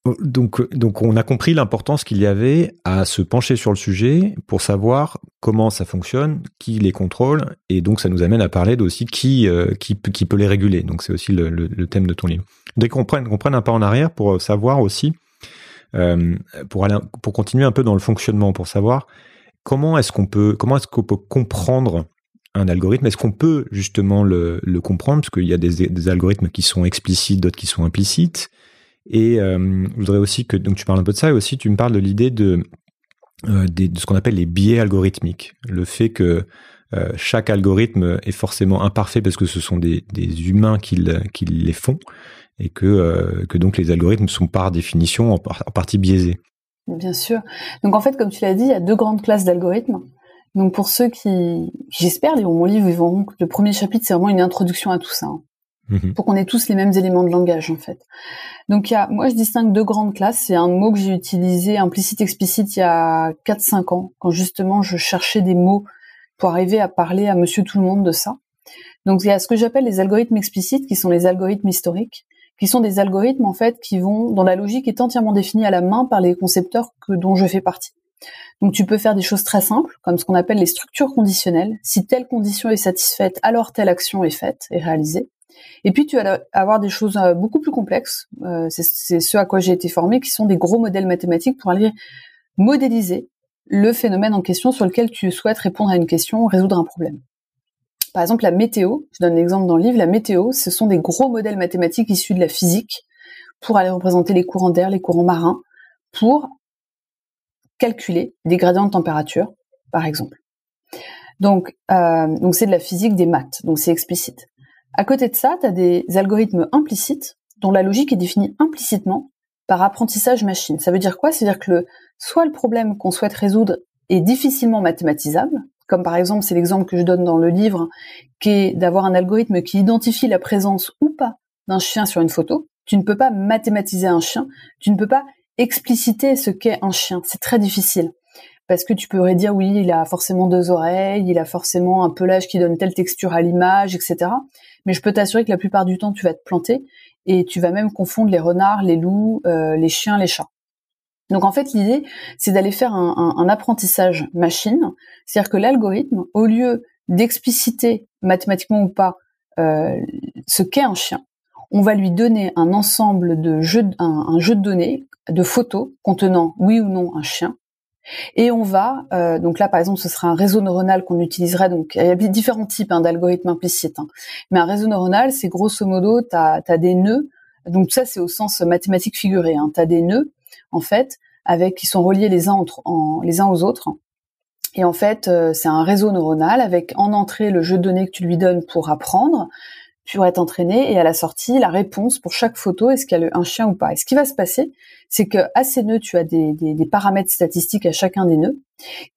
Oh, euh, donc, on a compris l'importance qu'il y avait à se pencher sur le sujet pour savoir comment ça fonctionne, qui les contrôle, et donc ça nous amène à parler aussi qui, euh, qui, peut les réguler. Donc, c'est aussi le, thème de ton livre. Dès qu'on prenne, un pas en arrière pour euh, savoir aussi, pour, continuer un peu dans le fonctionnement, pour savoir comment est-ce qu'on peut, est peut comprendre un algorithme Est-ce qu'on peut justement le, comprendre Parce qu'il y a des, algorithmes qui sont explicites, d'autres qui sont implicites. Et euh, je voudrais aussi que tu parles un peu de ça et aussi tu me parles de l'idée de, euh, de ce qu'on appelle les biais algorithmiques, le fait que euh, chaque algorithme est forcément imparfait parce que ce sont des, des humains qui, qui, les font et que, donc les algorithmes sont par définition en, partie biaisés. Bien sûr. Donc en fait, comme tu l'as dit, il y a deux grandes classes d'algorithmes. Donc pour ceux qui, j'espère, les mon livre, ils le premier chapitre, c'est vraiment une introduction à tout ça. Hein. Mhm. pour qu'on ait tous les mêmes éléments de langage en fait. Donc moi je distingue deux grandes classes. C'est un mot que j'ai utilisé implicite explicite il y a 4-5 ans quand justement je cherchais des mots pour arriver à parler à Monsieur tout le monde de ça. Donc il y a ce que j'appelle les algorithmes explicites qui sont les algorithmes historiques, qui sont des algorithmes en fait qui vont dont la logique est entièrement définie à la main par les concepteurs que dont je fais partie. Donc tu peux faire des choses très simples, comme ce qu'on appelle les structures conditionnelles. Si telle condition est satisfaite, alors telle action est faite et réalisée. Et puis, tu vas avoir des choses euh, beaucoup plus complexes. Euh, c'est ce à quoi j'ai été formée, qui sont des gros modèles mathématiques pour aller modéliser le phénomène en question sur lequel tu souhaites répondre à une question, ou résoudre un problème. Par exemple, la météo, je donne un exemple dans le livre, la météo, ce sont des gros modèles mathématiques issus de la physique pour aller représenter les courants d'air, les courants marins, pour calculer des gradients de température, par exemple. Donc, euh, donc c'est de la physique des maths, donc c'est explicite. À côté de ça, tu as des algorithmes implicites dont la logique est définie implicitement par apprentissage machine. Ça veut dire quoi C'est-à-dire que le, soit le problème qu'on souhaite résoudre est difficilement mathématisable, comme par exemple c'est l'exemple que je donne dans le livre, qui est d'avoir un algorithme qui identifie la présence ou pas d'un chien sur une photo. Tu ne peux pas mathématiser un chien, tu ne peux pas expliciter ce qu'est un chien. C'est très difficile. Parce que tu pourrais dire oui, il a forcément deux oreilles, il a forcément un pelage qui donne telle texture à l'image, etc. Mais je peux t'assurer que la plupart du temps, tu vas te planter et tu vas même confondre les renards, les loups, euh, les chiens, les chats. Donc en fait, l'idée, c'est d'aller faire un, apprentissage machine, c'est-à-dire que l'algorithme, au lieu d'expliciter mathématiquement ou pas euh, ce qu'est un chien, on va lui donner un ensemble de jeux, un jeu de données, de photos contenant oui ou non un chien, et on va, euh, donc là par exemple, ce sera un réseau neuronal qu'on utiliserait. Donc il y a différents types hein, d'algorithmes implicites, hein. mais un réseau neuronal, c'est grosso modo, tu as, des nœuds. Donc ça, c'est au sens mathématique figuré. Hein. Tu as des nœuds en fait, avec qui sont reliés les uns les uns aux autres. Et en fait, euh, c'est un réseau neuronal avec en entrée le jeu de données que tu lui donnes pour apprendre, pour être entraîné et à la sortie la réponse pour chaque photo est-ce qu'il y a un chien ou pas. Et ce qui va se passer, c'est que à ces nœuds, tu as des, paramètres statistiques à chacun des nœuds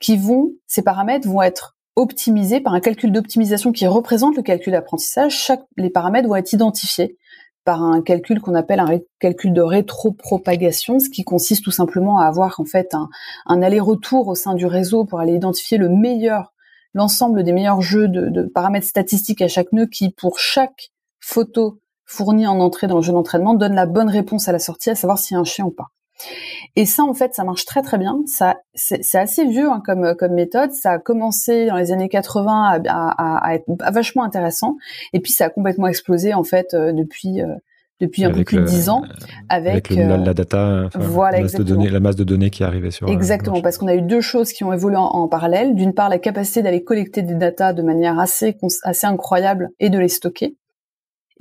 qui vont, ces paramètres vont être optimisés par un calcul d'optimisation qui représente le calcul d'apprentissage. Chaque les paramètres vont être identifiés par un calcul qu'on appelle un calcul de rétropropagation, ce qui consiste tout simplement à avoir en fait un, un aller-retour au sein du réseau pour aller identifier le meilleur l'ensemble des meilleurs jeux de, paramètres statistiques à chaque nœud qui, pour chaque photo fournie en entrée dans le jeu d'entraînement, donne la bonne réponse à la sortie, à savoir s'il y a un chien ou pas. Et ça, en fait, ça marche très très bien. Ça, c'est assez vieux hein, comme comme méthode. Ça a commencé dans les années 80 à, à, être vachement intéressant. Et puis ça a complètement explosé en fait euh, depuis euh, depuis un peu plus de 10 ans avec, la, euh, la, data, la, masse de données, qui est arrivée sur euh, exactement parce qu'on a eu deux choses qui ont évolué en, parallèle d'une part la capacité d'aller collecter des data de manière assez assez incroyable et de les stocker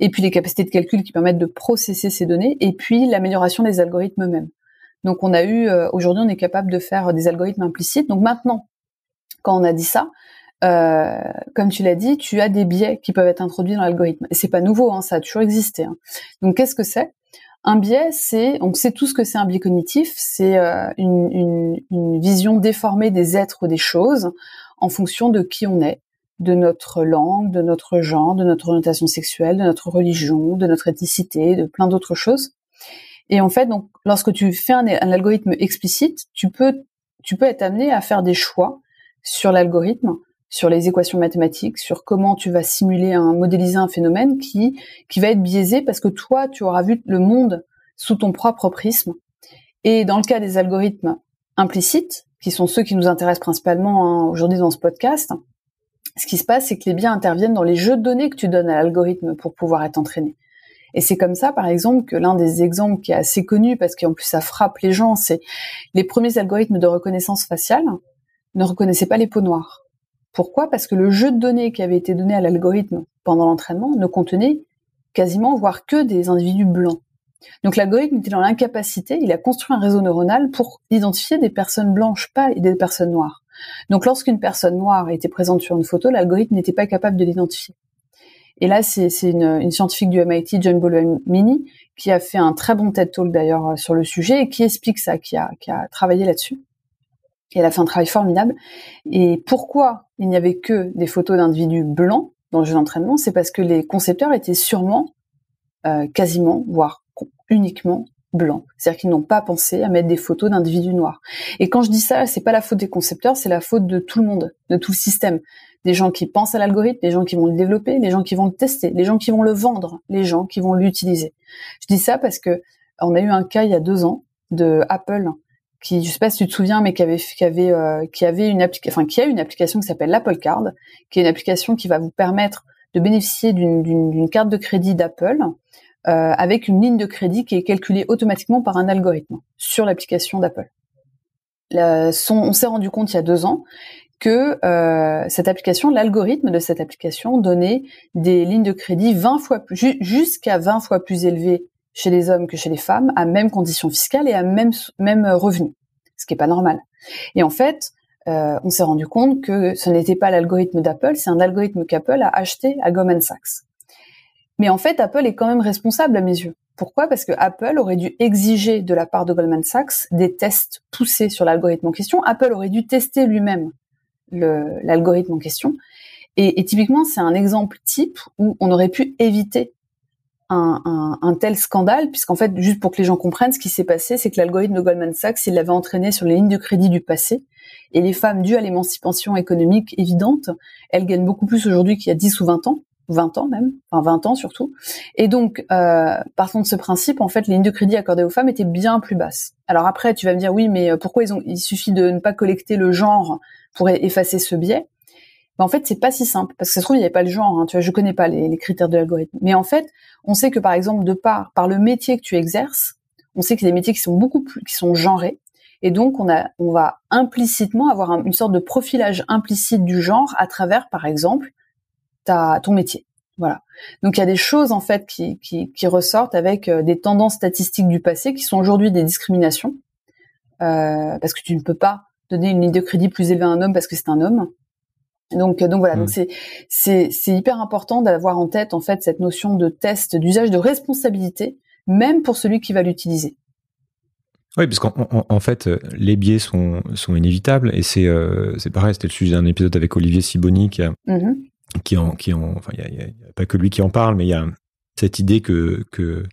et puis les capacités de calcul qui permettent de processer ces données et puis l'amélioration des algorithmes eux-mêmes donc on a eu euh, aujourd'hui on est capable de faire des algorithmes implicites donc maintenant quand on a dit ça euh, comme tu l'as dit, tu as des biais qui peuvent être introduits dans l'algorithme. Et c'est pas nouveau, hein, ça a toujours existé. Hein. Donc qu'est-ce que c'est Un biais, c'est, on sait tout ce que c'est un biais cognitif, c'est euh, une, une, une, vision déformée des êtres ou des choses en fonction de qui on est, de notre langue, de notre genre, de notre orientation sexuelle, de notre religion, de notre ethnicité, de plein d'autres choses. Et en fait, donc, lorsque tu fais un, un algorithme explicite, tu peux, tu peux être amené à faire des choix sur l'algorithme sur les équations mathématiques, sur comment tu vas simuler un, modéliser un phénomène qui, qui va être biaisé parce que toi, tu auras vu le monde sous ton propre prisme. Et dans le cas des algorithmes implicites, qui sont ceux qui nous intéressent principalement hein, aujourd'hui dans ce podcast, ce qui se passe, c'est que les biens interviennent dans les jeux de données que tu donnes à l'algorithme pour pouvoir être entraîné. Et c'est comme ça, par exemple, que l'un des exemples qui est assez connu, parce qu'en plus ça frappe les gens, c'est les premiers algorithmes de reconnaissance faciale ne reconnaissaient pas les peaux noires. Pourquoi Parce que le jeu de données qui avait été donné à l'algorithme pendant l'entraînement ne contenait quasiment, voire que des individus blancs. Donc l'algorithme était dans l'incapacité, il a construit un réseau neuronal pour identifier des personnes blanches pâles et des personnes noires. Donc lorsqu'une personne noire était présente sur une photo, l'algorithme n'était pas capable de l'identifier. Et là, c'est une, scientifique du MIT, John mini qui a fait un très bon TED Talk d'ailleurs euh, sur le sujet et qui explique ça, qui a travaillé là-dessus. Et elle a fait un travail formidable. Et pourquoi il n'y avait que des photos d'individus blancs dans le jeu d'entraînement C'est parce que les concepteurs étaient sûrement, euh, quasiment, voire uniquement blancs. C'est-à-dire qu'ils n'ont pas pensé à mettre des photos d'individus noirs. Et quand je dis ça, c'est pas la faute des concepteurs, c'est la faute de tout le monde, de tout le système. Des gens qui pensent à l'algorithme, des gens qui vont le développer, des gens qui vont le tester, des gens qui vont le vendre, les gens qui vont l'utiliser. Je dis ça parce que on a eu un cas il y a deux ans de Apple qui, je sais pas si tu te souviens, mais qui avait, qui avait, euh, qui avait une appli, enfin, qui a une application qui s'appelle l'Apple Card, qui est une application qui va vous permettre de bénéficier d'une carte de crédit d'Apple euh, avec une ligne de crédit qui est calculée automatiquement par un algorithme sur l'application d'Apple. on s'est rendu compte il y a deux ans que euh, cette application, l'algorithme de cette application donnait des lignes de crédit 20 fois plus, jusqu'à 20 fois plus élevées chez les hommes que chez les femmes, à même condition fiscale et à même, même euh, revenu, ce qui n'est pas normal. Et en fait, euh, on s'est rendu compte que ce n'était pas l'algorithme d'Apple, c'est un algorithme qu'Apple a acheté à Goldman Sachs. Mais en fait, Apple est quand même responsable à mes yeux. Pourquoi Parce que Apple aurait dû exiger de la part de Goldman Sachs des tests poussés sur l'algorithme en question. Apple aurait dû tester lui-même l'algorithme en question. et typiquement, c'est un exemple type où on aurait pu éviter un, tel scandale, puisqu'en fait, juste pour que les gens comprennent, ce qui s'est passé, c'est que l'algorithme de Goldman Sachs, il l'avait entraîné sur les lignes de crédit du passé, et les femmes, dues à l'émancipation économique évidente, elles gagnent beaucoup plus aujourd'hui qu'il y a 10 ou 20 ans, 20 ans même, enfin 20 ans surtout. Et donc, euh, partant de ce principe, en fait, les lignes de crédit accordées aux femmes étaient bien plus basses. Alors après, tu vas me dire, oui, mais euh, pourquoi ils ont, il suffit de ne pas collecter le genre pour effacer ce biais en fait c'est pas si simple parce que ça se trouve il n'y avait pas le genre hein, tu vois je connais pas les, critères de l'algorithme mais en fait on sait que par exemple de par par le métier que tu exerces on sait que des métiers qui sont beaucoup plus qui sont genrés et donc on a on va implicitement avoir une sorte de profilage implicite du genre à travers par exemple ta ton métier voilà donc il y a des choses en fait qui ressortent avec euh, des tendances statistiques du passé qui sont aujourd'hui des discriminations euh, parce que tu ne peux pas donner une ligne de crédit plus élevée à un homme parce que c'est un homme donc, euh, donc voilà, mm. c'est hyper important d'avoir en tête en fait cette notion de test, d'usage, de responsabilité, même pour celui qui va l'utiliser. Oui, parce qu'en en fait, euh, les biais sont, sont inévitables et c'est euh, c'est pareil, c'était le sujet d'un épisode avec Olivier Siboni qui mm-hmm. qui en, qui en, enfin, il n'y a, a, pas que lui qui en parle, mais il y a cette idée que, que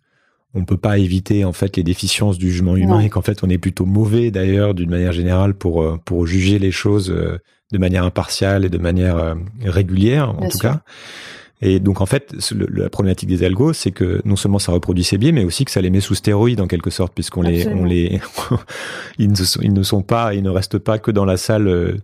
on peut pas éviter en fait les déficiences du jugement humain et qu'en fait on est plutôt mauvais d'ailleurs d'une manière générale pour euh, pour juger les choses euh, de manière impartiale et de manière euh, régulière en tout cas. Et donc en fait, la problématique des algos, c'est que non seulement ça reproduit ses biais, mais aussi que ça les met sous stéroïdes en quelque sorte, puisqu'on les, on les, ils, ne sont, ils ne sont pas, ils ne restent pas que dans la salle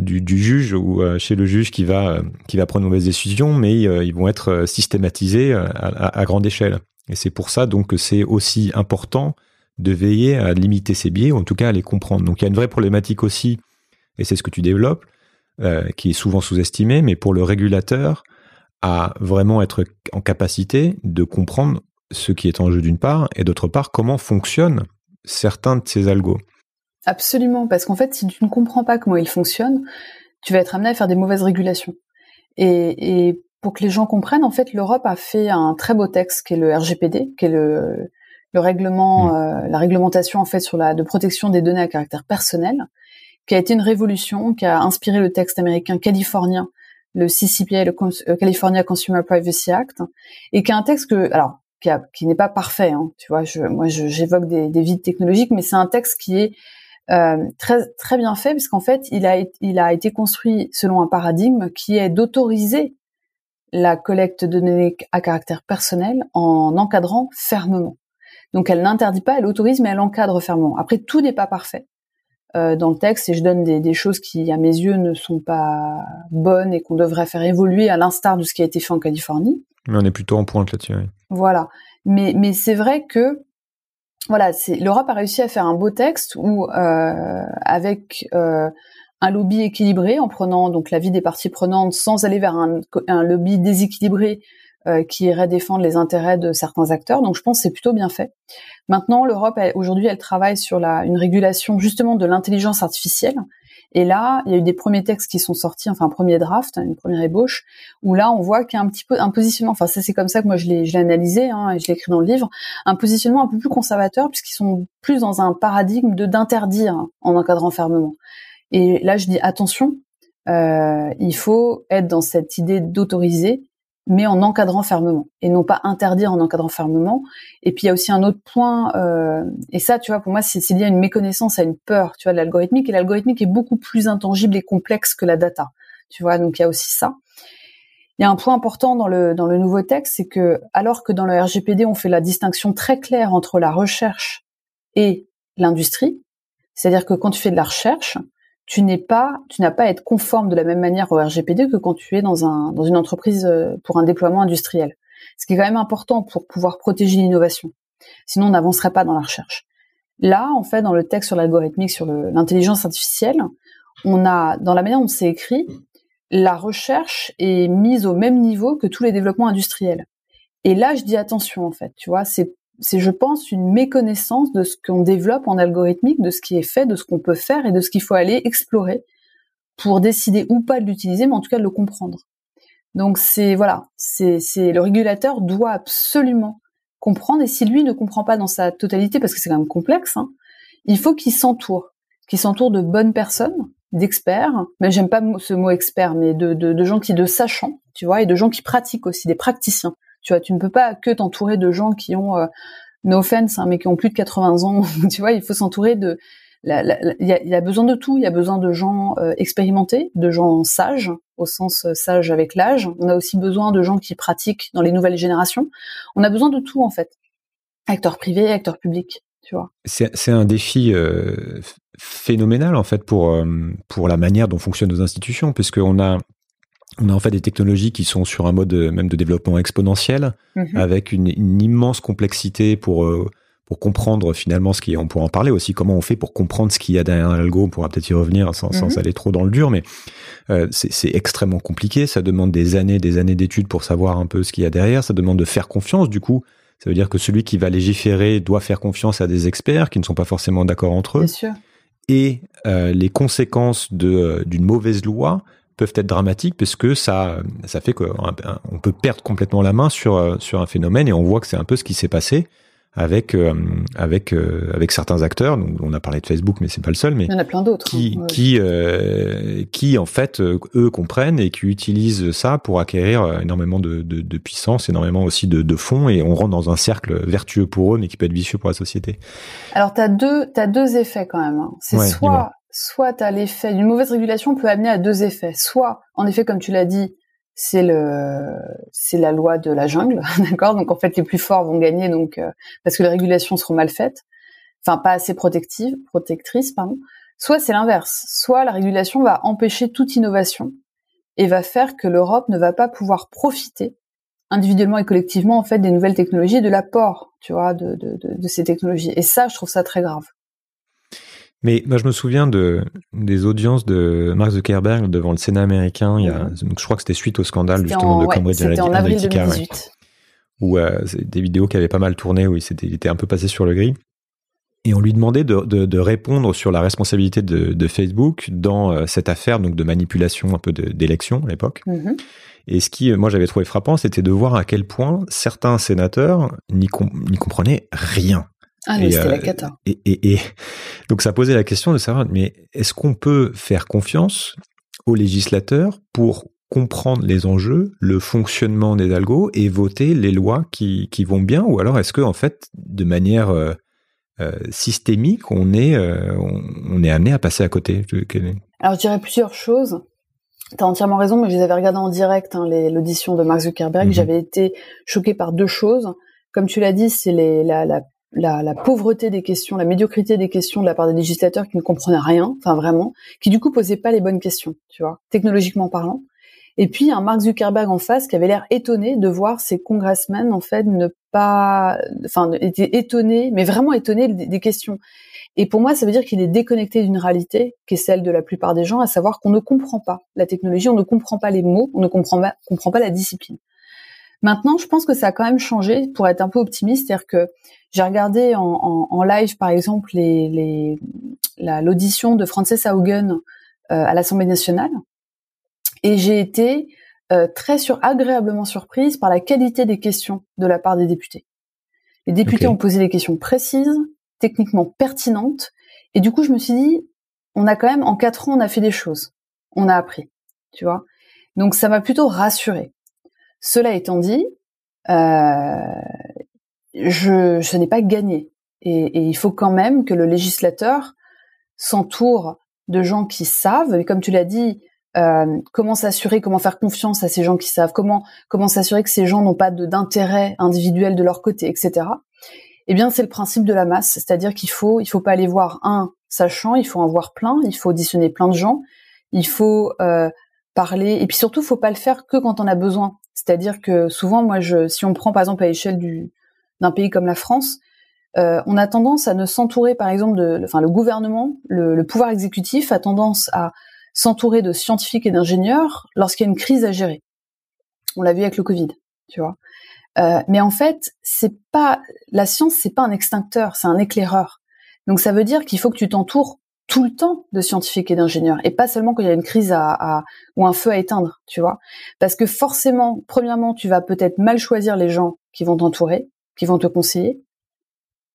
du, juge ou chez le juge qui va, qui va prendre une décisions mais ils vont être systématisés à grande échelle. Et c'est pour ça donc que c'est aussi important de veiller à limiter ces biais, ou en tout cas à les comprendre. Donc il y a une vraie problématique aussi, et c'est ce que tu développes, euh, qui est souvent sous-estimée, mais pour le régulateur, à vraiment être en capacité de comprendre ce qui est en jeu d'une part, et d'autre part, comment fonctionnent certains de ces algos. Absolument, parce qu'en fait, si tu ne comprends pas comment ils fonctionnent, tu vas être amené à faire des mauvaises régulations. Et, et pour que les gens comprennent, en fait, l'Europe a fait un très beau texte qui est le RGPD, qui est le, le règlement, mm. euh, la réglementation en fait sur la de protection des données à caractère personnel, qui a été une révolution, qui a inspiré le texte américain californien, le CCPA, le euh, California Consumer Privacy Act, et qui est un texte que, alors, qui, n'est pas parfait, hein, tu vois, je, moi j'évoque des, des, vides technologiques, mais c'est un texte qui est euh, très très bien fait, puisqu'en fait il a il a été construit selon un paradigme qui est d'autoriser la collecte de données à caractère personnel en encadrant fermement. Donc elle n'interdit pas, elle autorise, mais elle encadre fermement. Après, tout n'est pas parfait euh, dans le texte et je donne des, choses qui, à mes yeux, ne sont pas bonnes et qu'on devrait faire évoluer à l'instar de ce qui a été fait en Californie. Mais on est plutôt en pointe là-dessus. Voilà. Mais, c'est vrai que voilà, l'Europe a réussi à faire un beau texte où, euh, avec euh, un lobby équilibré en prenant donc vie des parties prenantes sans aller vers un, lobby déséquilibré euh, qui irait défendre les intérêts de certains acteurs. Donc je pense que c'est plutôt bien fait. Maintenant, l'Europe aujourd'hui, elle travaille sur la, une régulation justement de l'intelligence artificielle. Et là, il y a eu des premiers textes qui sont sortis, enfin un premier draft, une première ébauche, où là on voit qu'il y a un petit peu un positionnement. Enfin ça c'est comme ça que moi je l'ai, je l'ai analysé hein, et je l'ai écrit dans le livre, un positionnement un peu plus conservateur puisqu'ils sont plus dans un paradigme de d'interdire en encadrant fermement. Et là, je dis attention, euh, il faut être dans cette idée d'autoriser, mais en encadrant fermement, et non pas interdire en encadrant fermement. Et puis il y a aussi un autre point, euh, et ça, tu vois, pour moi, c'est lié à une méconnaissance, à une peur, tu vois, de l'algorithmique, et l'algorithmique est beaucoup plus intangible et complexe que la data, tu vois, donc il y a aussi ça. Il y a un point important dans le, dans le nouveau texte, c'est que alors que dans le RGPD, on fait la distinction très claire entre la recherche et l'industrie, c'est-à-dire que quand tu fais de la recherche, tu n'es pas, tu n'as pas à être conforme de la même manière au RGPD que quand tu es dans un dans une entreprise euh, pour un déploiement industriel. Ce qui est quand même important pour pouvoir protéger l'innovation. Sinon, on n'avancerait pas dans la recherche. Là, en fait, dans le texte sur l'algorithmique, sur l'intelligence artificielle, on a, dans la manière dont c'est écrit, la recherche est mise au même niveau que tous les développements industriels. Et là, je dis attention, en fait, tu vois, c'est c'est, je pense, une méconnaissance de ce qu'on développe en algorithmique, de ce qui est fait, de ce qu'on peut faire et de ce qu'il faut aller explorer pour décider ou pas de l'utiliser, mais en tout cas de le comprendre. Donc c'est voilà, c'est, le régulateur doit absolument comprendre et si lui ne comprend pas dans sa totalité, parce que c'est quand même complexe, hein, il faut qu'il s'entoure, qu'il s'entoure de bonnes personnes, d'experts, mais j'aime pas ce mot expert, mais de, de gens qui de sachants, tu vois, et de gens qui pratiquent aussi, des praticiens tu vois, tu ne peux pas que t'entourer de gens qui ont, euh, no offense, hein, mais qui ont plus de 80 ans. tu vois, il faut s'entourer de... Il y a, besoin de tout. Il y a besoin de gens euh, expérimentés, de gens sages, au sens euh, sage avec l'âge. On a aussi besoin de gens qui pratiquent dans les nouvelles générations. On a besoin de tout, en fait. Acteurs privés, acteurs publics. C'est un défi phénoménal en fait pour, pour la manière dont fonctionnent nos institutions, on a on a en fait des technologies qui sont sur un mode euh, même de développement exponentiel, mhm. avec une, immense complexité pour euh, pour comprendre finalement ce qui est. On pourra en parler aussi comment on fait pour comprendre ce qu'il y a derrière l'algo. On pourra peut-être y revenir sans, mhm. aller trop dans le dur, mais euh, c'est extrêmement compliqué. Ça demande des années, des années d'études pour savoir un peu ce qu'il y a derrière. Ça demande de faire confiance. Du coup, ça veut dire que celui qui va légiférer doit faire confiance à des experts qui ne sont pas forcément d'accord entre eux. Et les conséquences d'une mauvaise loi, peuvent être dramatiques parce que ça, ça fait qu'on peut perdre complètement la main sur, sur un phénomène et on voit que c'est un peu ce qui s'est passé avec, euh, avec, euh, avec certains acteurs. Donc, on a parlé de Facebook, mais c'est pas le seul. Mais Il y en a plein d'autres. Qui, hein. qui, euh, qui, en fait, eux comprennent et qui utilisent ça pour acquérir énormément de, de, puissance, énormément aussi de, fonds. Et on rentre dans un cercle vertueux pour eux, mais qui peut être vicieux pour la société. Alors, tu as, deux, as deux effets quand même. Hein. C'est soit soit à l'effet d'une mauvaise régulation peut amener à deux effets. Soit, en effet, comme tu l'as dit, c'est le c'est la loi de la jungle, d'accord Donc en fait, les plus forts vont gagner, donc euh, parce que les régulations seront mal faites, enfin pas assez protectives, protectrices, pardon. Soit c'est l'inverse, soit la régulation va empêcher toute innovation et va faire que l'Europe ne va pas pouvoir profiter individuellement et collectivement en fait des nouvelles technologies, de l'apport, tu vois, de, de ces technologies. Et ça, je trouve ça très grave. Mais moi, bah, je me souviens de, des audiences de Mark Zuckerberg devant le Sénat américain. Il y a, mm. je crois que c'était suite au scandale justement de Cambridge Analytica. en 2018. Où euh, des vidéos qui avaient pas mal tourné, où il, était, il était un peu passé sur le gris. Et on lui demandait de, de, de répondre sur la responsabilité de, de Facebook dans euh, cette affaire donc de manipulation un peu d'élection à l'époque. Mm-hmm. Et ce qui, euh, moi, j'avais trouvé frappant, c'était de voir à quel point certains sénateurs n'y comprenaient rien ah oui, c'était la euh, cata. Et, et, donc ça posait la question de savoir, mais est-ce qu'on peut faire confiance aux législateurs pour comprendre les enjeux, le fonctionnement des algos et voter les lois qui, qui vont bien Ou alors est-ce que en fait, de manière euh, euh, systémique, on est, on, est amené à passer à côté Alors je dirais plusieurs choses. Tu as entièrement raison, mais je les avais regardées en direct, hein, l'audition de Mark Zuckerberg. Mmh J'avais été choqué par deux choses. Comme tu l'as dit, c'est la la, pauvreté des questions, la médiocrité des questions de la part des législateurs qui ne comprenaient rien, enfin vraiment, qui du coup posaient pas les bonnes questions, tu vois, technologiquement parlant. Et puis un Mark Zuckerberg en face qui avait l'air étonné de voir ses congressmen en fait ne pas, enfin était étonné, mais vraiment étonné des, questions. Et pour moi, ça veut dire qu'il est déconnecté d'une réalité qui est celle de la plupart des gens, à savoir qu'on ne comprend pas la technologie, on ne comprend pas les mots, on ne comprend pas la discipline. Maintenant, je pense que ça a quand même changé pour être un peu optimiste. C'est-à-dire que j'ai regardé en, live, par exemple, les, l'audition de Frances Haugen euh, à l'Assemblée nationale. Et j'ai été euh, très agréablement surprise par la qualité des questions de la part des députés. Les députés ont posé des questions précises, techniquement pertinentes. Et du coup, je me suis dit, on a quand même, en quatre ans, on a fait des choses. On a appris. Tu vois? Donc, ça m'a plutôt rassurée. Cela étant dit, euh, je, ce n'est pas gagné. Et, il faut quand même que le législateur s'entoure de gens qui savent. et comme tu l'as dit, euh, comment s'assurer, comment faire confiance à ces gens qui savent, comment comment s'assurer que ces gens n'ont pas d'intérêt individuel de leur côté, etc. Eh bien, c'est le principe de la masse, c'est-à-dire qu'il faut il faut pas aller voir un sachant, il faut en voir plein, il faut auditionner plein de gens, il faut euh, parler, et puis surtout, il faut pas le faire que quand on a besoin. C'est-à-dire que souvent, moi, je, si on prend par exemple à l'échelle d'un pays comme la France, euh, on a tendance à ne s'entourer, par exemple, de, enfin, le gouvernement, le, pouvoir exécutif a tendance à s'entourer de scientifiques et d'ingénieurs lorsqu'il y a une crise à gérer. On l'a vu avec le Covid, tu vois. Euh, mais en fait, c'est pas la science, c'est pas un extincteur, c'est un éclaireur. Donc ça veut dire qu'il faut que tu t'entoures tout le temps de scientifiques et d'ingénieurs et pas seulement quand il y a une crise à, ou un feu à éteindre, tu vois. Parce que forcément, premièrement, tu vas peut-être mal choisir les gens qui vont t'entourer, qui vont te conseiller.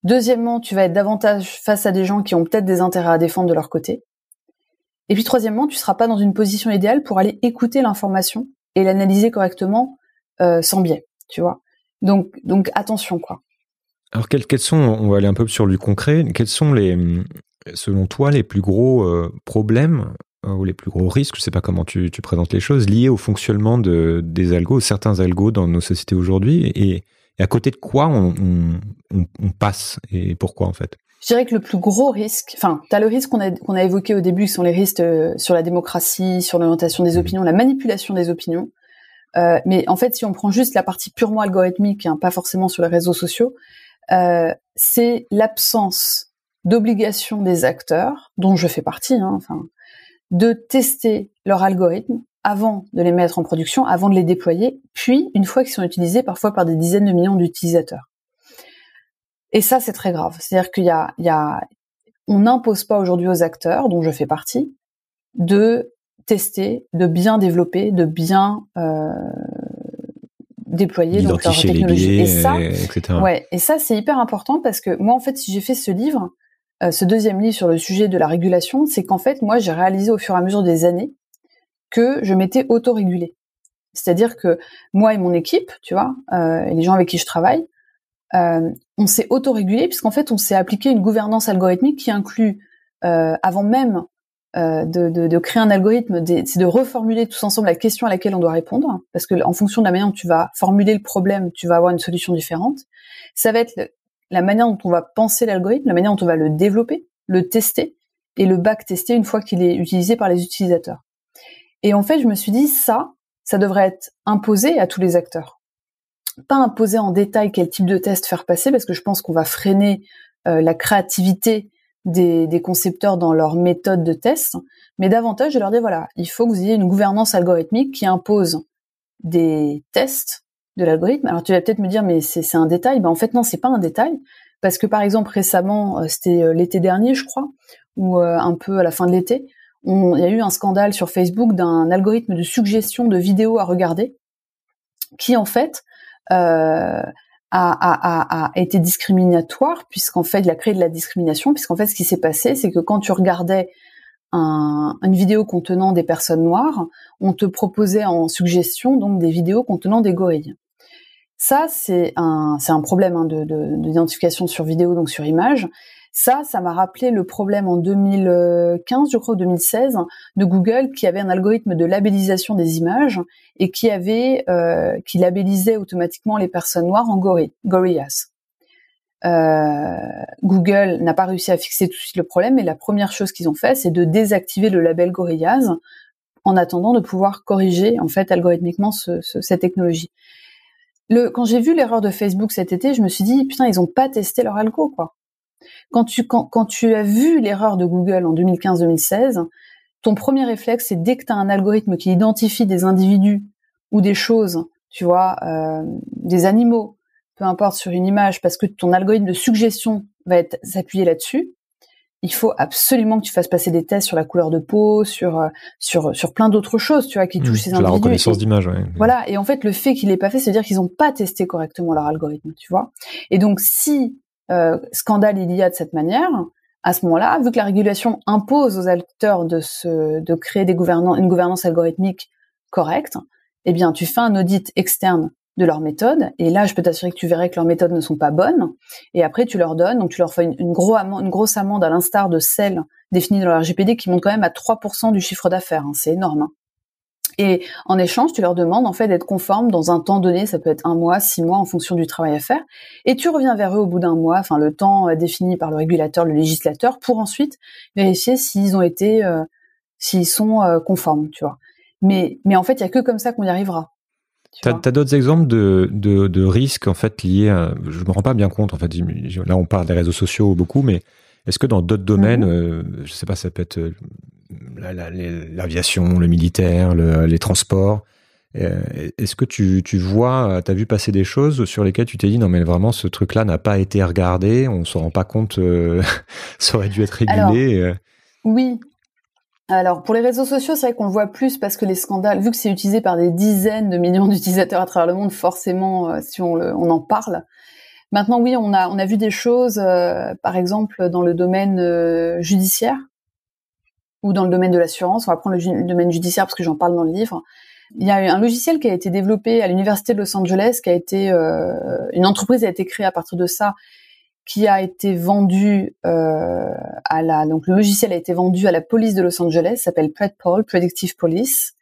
Deuxièmement, tu vas être davantage face à des gens qui ont peut-être des intérêts à défendre de leur côté. Et puis troisièmement, tu ne seras pas dans une position idéale pour aller écouter l'information et l'analyser correctement euh, sans biais, tu vois. Donc, donc attention quoi. Alors, quels, sont, on va aller un peu sur le concret, quels sont les, selon toi, les plus gros euh, problèmes euh, ou les plus gros risques, je ne sais pas comment tu, tu, présentes les choses, liés au fonctionnement de, des algos, certains algos dans nos sociétés aujourd'hui et, à côté de quoi on, on, on passe et pourquoi en fait je dirais que le plus gros risque, enfin, tu as le risque qu'on a, a évoqué au début, qui sont les risques euh, sur la démocratie, sur l'orientation des mmh. opinions, la manipulation des opinions. mais en fait, si on prend juste la partie purement algorithmique, hein, pas forcément sur les réseaux sociaux, c'est l'absence d'obligation des acteurs, dont je fais partie, hein, enfin, de tester leur algorithme avant de les mettre en production, avant de les déployer, puis une fois qu'ils sont utilisés parfois par des dizaines de millions d'utilisateurs. Et ça, c'est très grave. C'est-à-dire qu'il y on n'impose pas aujourd'hui aux acteurs, dont je fais partie, de tester, de bien développer, de bien euh, déployer donc leur technologie. et ça, ouais, et ça c'est hyper important parce que moi en fait, si j'ai fait ce livre, euh, ce deuxième livre sur le sujet de la régulation, c'est qu'en fait, moi, j'ai réalisé au fur et à mesure des années que je m'étais autorégulée. C'est-à-dire que moi et mon équipe, tu vois, euh, et les gens avec qui je travaille, euh, on s'est autorégulé puisqu'en fait, on s'est appliqué une gouvernance algorithmique qui inclut, avant même de, créer un algorithme, c'est de reformuler tous ensemble la question à laquelle on doit répondre, hein, parce que en fonction de la manière dont tu vas formuler le problème, tu vas avoir une solution différente. Ça va être la manière dont on va penser l'algorithme, la manière dont on va le développer, le tester et le back-tester une fois qu'il est utilisé par les utilisateurs. Et en fait, je me suis dit, ça, ça devrait être imposé à tous les acteurs. Pas imposer en détail quel type de test faire passer, parce que je pense qu'on va freiner euh, la créativité des, des, concepteurs dans leur méthode de test, mais davantage je leur dis, voilà, il faut que vous ayez une gouvernance algorithmique qui impose des tests de l'algorithme. Alors tu vas peut-être me dire, mais c'est un détail. Ben, en fait, non, c'est pas un détail. Parce que par exemple, récemment, euh, c'était euh, l'été dernier, je crois, ou euh, un peu à la fin de l'été, il y a eu un scandale sur Facebook d'un algorithme de suggestion de vidéos à regarder qui, en fait, a, a, été discriminatoire puisqu'en fait il a créé de la discrimination puisqu'en fait ce qui s'est passé c'est que quand tu regardais un, une vidéo contenant des personnes noires, on te proposait en suggestion donc des vidéos contenant des gorilles. Ça, c'est un, problème hein, de, d'identification sur vidéo, donc sur image. Ça, ça m'a rappelé le problème en 2015, je crois, 2016, de Google qui avait un algorithme de labellisation des images et qui avait, euh, qui labellisait automatiquement les personnes noires en gorilles. Euh, Google n'a pas réussi à fixer tout de suite le problème, et la première chose qu'ils ont fait, c'est de désactiver le label Gorillaz en attendant de pouvoir corriger en fait algorithmiquement ce, cette technologie. Le, quand j'ai vu l'erreur de Facebook cet été, je me suis dit putain ils n'ont pas testé leur algo quoi. Quand tu, quand, quand tu as vu l'erreur de Google en 2015-2016, ton premier réflexe, c'est dès que tu as un algorithme qui identifie des individus ou des choses, tu vois, euh, des animaux peu importe sur une image, parce que ton algorithme de suggestion va être s'appuyer là-dessus. Il faut absolument que tu fasses passer des tests sur la couleur de peau, sur euh, sur sur plein d'autres choses, tu vois, qui touchent mmh, ces individus. La reconnaissance d'image, Voilà. Et en fait, le fait qu'il l'ait pas fait, c'est dire qu'ils n'ont pas testé correctement leur algorithme, tu vois. Et donc, si euh, scandale il y a de cette manière, à ce moment-là, vu que la régulation impose aux acteurs de se de créer des gouvernants, une gouvernance algorithmique correcte, eh bien, tu fais un audit externe de leur méthode. Et là, je peux t'assurer que tu verrais que leurs méthodes ne sont pas bonnes. Et après, tu leur donnes, donc tu leur fais une, grosse amende à l'instar de celle définie dans leur RGPD qui monte quand même à 3% du chiffre d'affaires. Hein. C'est énorme. Hein. Et en échange, tu leur demandes en fait d'être conformes dans un temps donné, ça peut être un mois, six mois en fonction du travail à faire. Et tu reviens vers eux au bout d'un mois, enfin le temps euh, défini par le régulateur, le législateur, pour ensuite vérifier s'ils ont été, euh, s'ils sont euh, conformes, tu vois. Mais, mais en fait, il y a que comme ça qu'on y arrivera. Tu as, d'autres exemples de, de, risques en fait liés à, Je me rends pas bien compte en fait. Là, on parle des réseaux sociaux beaucoup, mais est-ce que dans d'autres domaines, je mhm. euh, ne je sais pas, ça peut être euh, l'aviation, le militaire, les transports. Euh, est-ce que tu, tu vois, tu as vu passer des choses sur lesquelles tu t'es dit non mais vraiment ce truc-là n'a pas été regardé, on s'en rend pas compte, ça aurait dû être régulé. oui, alors pour les réseaux sociaux, c'est vrai qu'on voit plus parce que les scandales, vu que c'est utilisé par des dizaines de millions d'utilisateurs à travers le monde, forcément, euh, si on, en parle. Maintenant, oui, on a, on a vu des choses, euh, par exemple dans le domaine euh, judiciaire ou dans le domaine de l'assurance. On va prendre le, le, domaine judiciaire parce que j'en parle dans le livre. Il y a un logiciel qui a été développé à l'université de Los Angeles, qui a été une entreprise a été créée à partir de ça, qui a été vendu euh, à la donc le logiciel a été vendu à la police de Los Angeles, s'appelle PredPol, Predictive Police,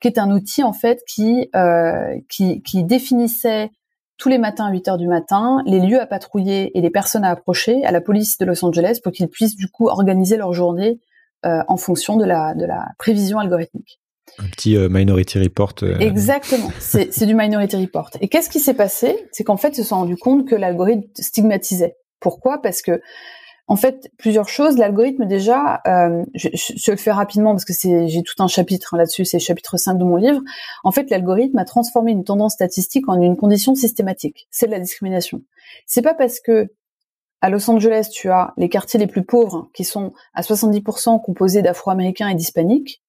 qui est un outil en fait qui euh, qui, définissait tous les matins à 8 heures du matin, les lieux à patrouiller et les personnes à approcher à la police de Los Angeles pour qu'ils puissent du coup organiser leur journée euh, en fonction de la, de la prévision algorithmique. Un petit Minority Report. Exactement, c'est du Minority Report. Et qu'est-ce qui s'est passé C'est qu'en fait, ils se sont rendus compte que l'algorithme stigmatisait. Pourquoi Parce que en fait, plusieurs choses. L'algorithme, déjà, euh, je, le fais rapidement parce que j'ai tout un chapitre hein, là-dessus, c'est le chapitre 5 de mon livre. En fait, l'algorithme a transformé une tendance statistique en une condition systématique. C'est de la discrimination. C'est pas parce que à Los Angeles, tu as les quartiers les plus pauvres qui sont à 70% composés d'Afro-Américains et d'Hispaniques,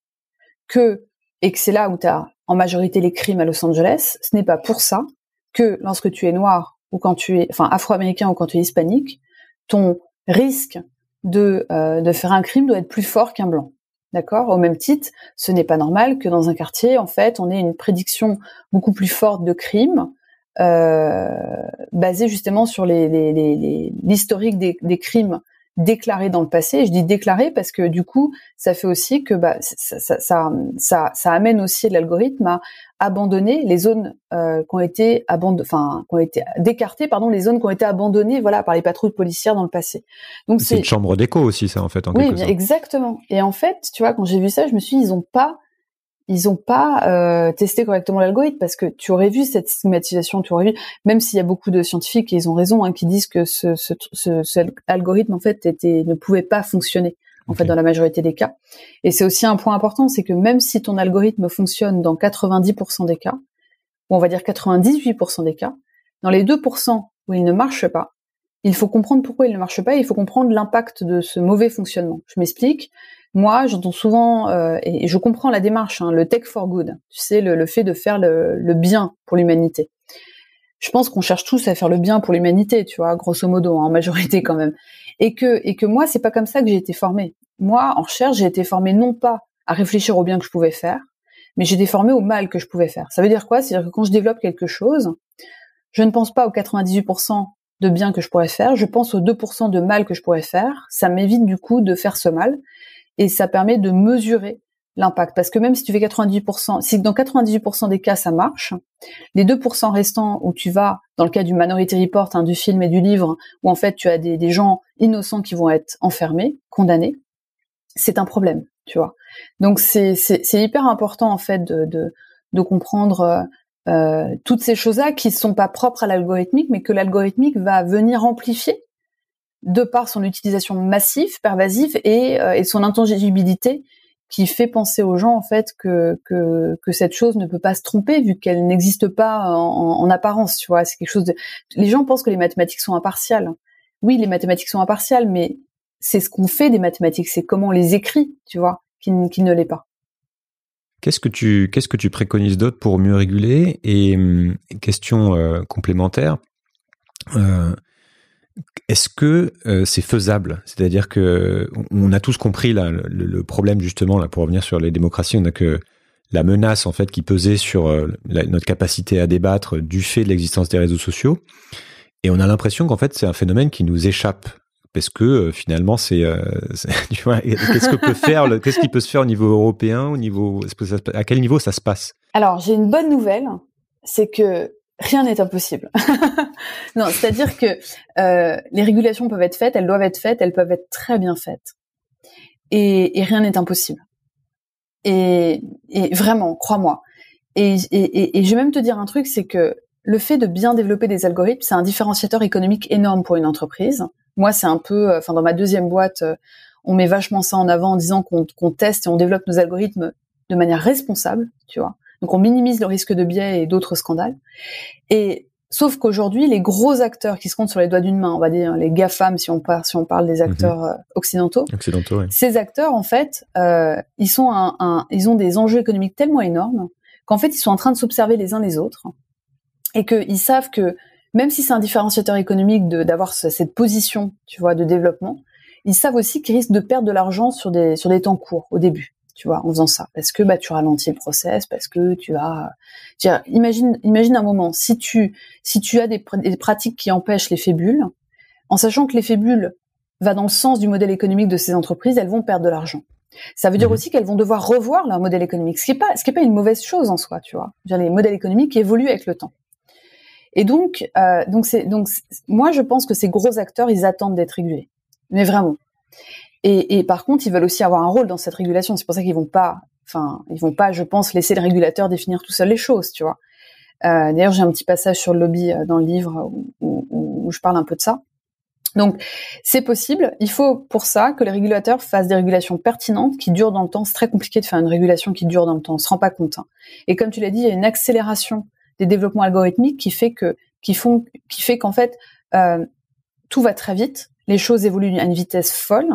que et que c'est là où tu as en majorité les crimes à Los Angeles. Ce n'est pas pour ça que lorsque tu es noir ou quand tu es enfin afro-américain ou quand tu es hispanique, ton risque de, euh, faire un crime doit être plus fort qu'un blanc. D'accord Au même titre, ce n'est pas normal que dans un quartier, en fait, on ait une prédiction beaucoup plus forte de crimes euh, basée justement sur l'historique les, les, des, crimes déclaré dans le passé. je dis déclaré parce que du coup, ça fait aussi que bah, ça, ça, amène aussi l'algorithme à abandonner les zones euh, qui ont été abandonnées, enfin, qui ont été décartées, pardon, les zones qui ont été abandonnées, voilà, par les patrouilles policières dans le passé. Donc c'est une chambre d'écho aussi, ça en fait. En oui, exactement. Et en fait, tu vois, quand j'ai vu ça, je me suis, dit, ils ont pas ils n'ont pas euh, testé correctement l'algorithme parce que tu aurais vu cette stigmatisation, tu aurais vu, même s'il y a beaucoup de scientifiques et ils ont raison, hein, qui disent que ce, ce, algorithme en fait était, ne pouvait pas fonctionner en fait dans la majorité des cas. Et c'est aussi un point important, c'est que même si ton algorithme fonctionne dans 90% des cas, ou on va dire 98% des cas, dans les 2% où il ne marche pas, il faut comprendre pourquoi il ne marche pas et il faut comprendre l'impact de ce mauvais fonctionnement. Je m'explique. Moi, j'entends souvent, euh, et je comprends la démarche, hein, le tech for good, tu sais, le, fait de faire le, bien pour l'humanité. Je pense qu'on cherche tous à faire le bien pour l'humanité, tu vois, grosso modo, en majorité quand même. Et que, et que moi, c'est pas comme ça que j'ai été formée. Moi, en recherche, j'ai été formée non pas à réfléchir au bien que je pouvais faire, mais j'ai été formée au mal que je pouvais faire. Ça veut dire quoi C'est-à-dire que quand je développe quelque chose, je ne pense pas aux 98% de bien que je pourrais faire, je pense aux 2% de mal que je pourrais faire. Ça m'évite du coup de faire ce mal et ça permet de mesurer l'impact. Parce que même si tu fais 98%, si dans 98% des cas ça marche, les 2% restants où tu vas, dans le cas du Minority Report, hein, du film et du livre, où en fait tu as des, gens innocents qui vont être enfermés, condamnés, c'est un problème, tu vois. Donc c'est hyper important en fait de, comprendre euh, euh, toutes ces choses-là qui ne sont pas propres à l'algorithmique, mais que l'algorithmique va venir amplifier de par son utilisation massive, pervasive euh, et, son intangibilité qui fait penser aux gens en fait que, que, cette chose ne peut pas se tromper vu qu'elle n'existe pas en, apparence, tu vois. C'est quelque chose de. Les gens pensent que les mathématiques sont impartiales. Oui, les mathématiques sont impartiales, mais c'est ce qu'on fait des mathématiques, c'est comment on les écrit, tu vois, qui, ne l'est pas. Qu'est-ce que tu qu'est-ce que tu préconises d'autre pour mieux réguler Et hum, question euh, complémentaire. Euh, est-ce que euh, c'est faisable C'est-à-dire que on a tous compris là, le, problème justement là pour revenir sur les démocraties, on a que la menace en fait qui pesait sur euh, notre capacité à débattre du fait de l'existence des réseaux sociaux, et on a l'impression qu'en fait c'est un phénomène qui nous échappe parce que euh, finalement c'est qu'est-ce que peut faire qu'est-ce qui peut se faire au niveau européen, au niveau à quel niveau ça se passe Alors j'ai une bonne nouvelle, c'est que Rien n'est impossible. non, c'est-à-dire que euh, les régulations peuvent être faites, elles doivent être faites, elles peuvent être très bien faites. Et, rien n'est impossible. Et, vraiment, crois-moi. Et, et, je vais même te dire un truc, c'est que le fait de bien développer des algorithmes, c'est un différenciateur économique énorme pour une entreprise. Moi, c'est un peu, euh, enfin, dans ma deuxième boîte, euh, on met vachement ça en avant en disant qu'on teste et on développe nos algorithmes de manière responsable, tu vois. Donc on minimise le risque de biais et d'autres scandales. Et sauf qu'aujourd'hui, les gros acteurs qui se comptent sur les doigts d'une main, on va dire les GAFAM si on parle, si on parle des mhm. acteurs euh, occidentaux, occidentaux ces acteurs en fait, euh, ils sont un, ils ont des enjeux économiques tellement énormes qu'en fait ils sont en train de s'observer les uns les autres et qu'ils savent que même si c'est un différenciateur économique d'avoir cette position, tu vois, de développement, ils savent aussi qu'ils risquent de perdre de l'argent sur des, sur des temps courts au début tu vois, en faisant ça, parce que bah tu ralentis le process, parce que tu as… imagine, imagine un moment, si tu, si tu as des, pratiques qui empêchent les fébules, en sachant que les fébules va dans le sens du modèle économique de ces entreprises, elles vont perdre de l'argent. Ça veut dire mmh aussi qu'elles vont devoir revoir leur modèle économique, ce qui n'est pas, ce qui est pas une mauvaise chose en soi, tu vois. Dire, les modèles économiques évoluent avec le temps. Et donc, euh, donc c'est, donc moi je pense que ces gros acteurs, ils attendent d'être régulés. Mais vraiment, et, et, par contre, ils veulent aussi avoir un rôle dans cette régulation. C'est pour ça qu'ils vont pas, enfin, ils vont pas, je pense, laisser le régulateur définir tout seul les choses, tu vois. Euh, D'ailleurs, j'ai un petit passage sur le lobby euh, dans le livre où, où, je parle un peu de ça. Donc, c'est possible. Il faut pour ça que les régulateurs fassent des régulations pertinentes qui durent dans le temps. C'est très compliqué de faire une régulation qui dure dans le temps. On se rend pas compte. Hein. Et comme tu l'as dit, il y a une accélération des développements algorithmiques qui fait que, qui font, qui fait qu'en fait, euh, tout va très vite. Les choses évoluent à une vitesse folle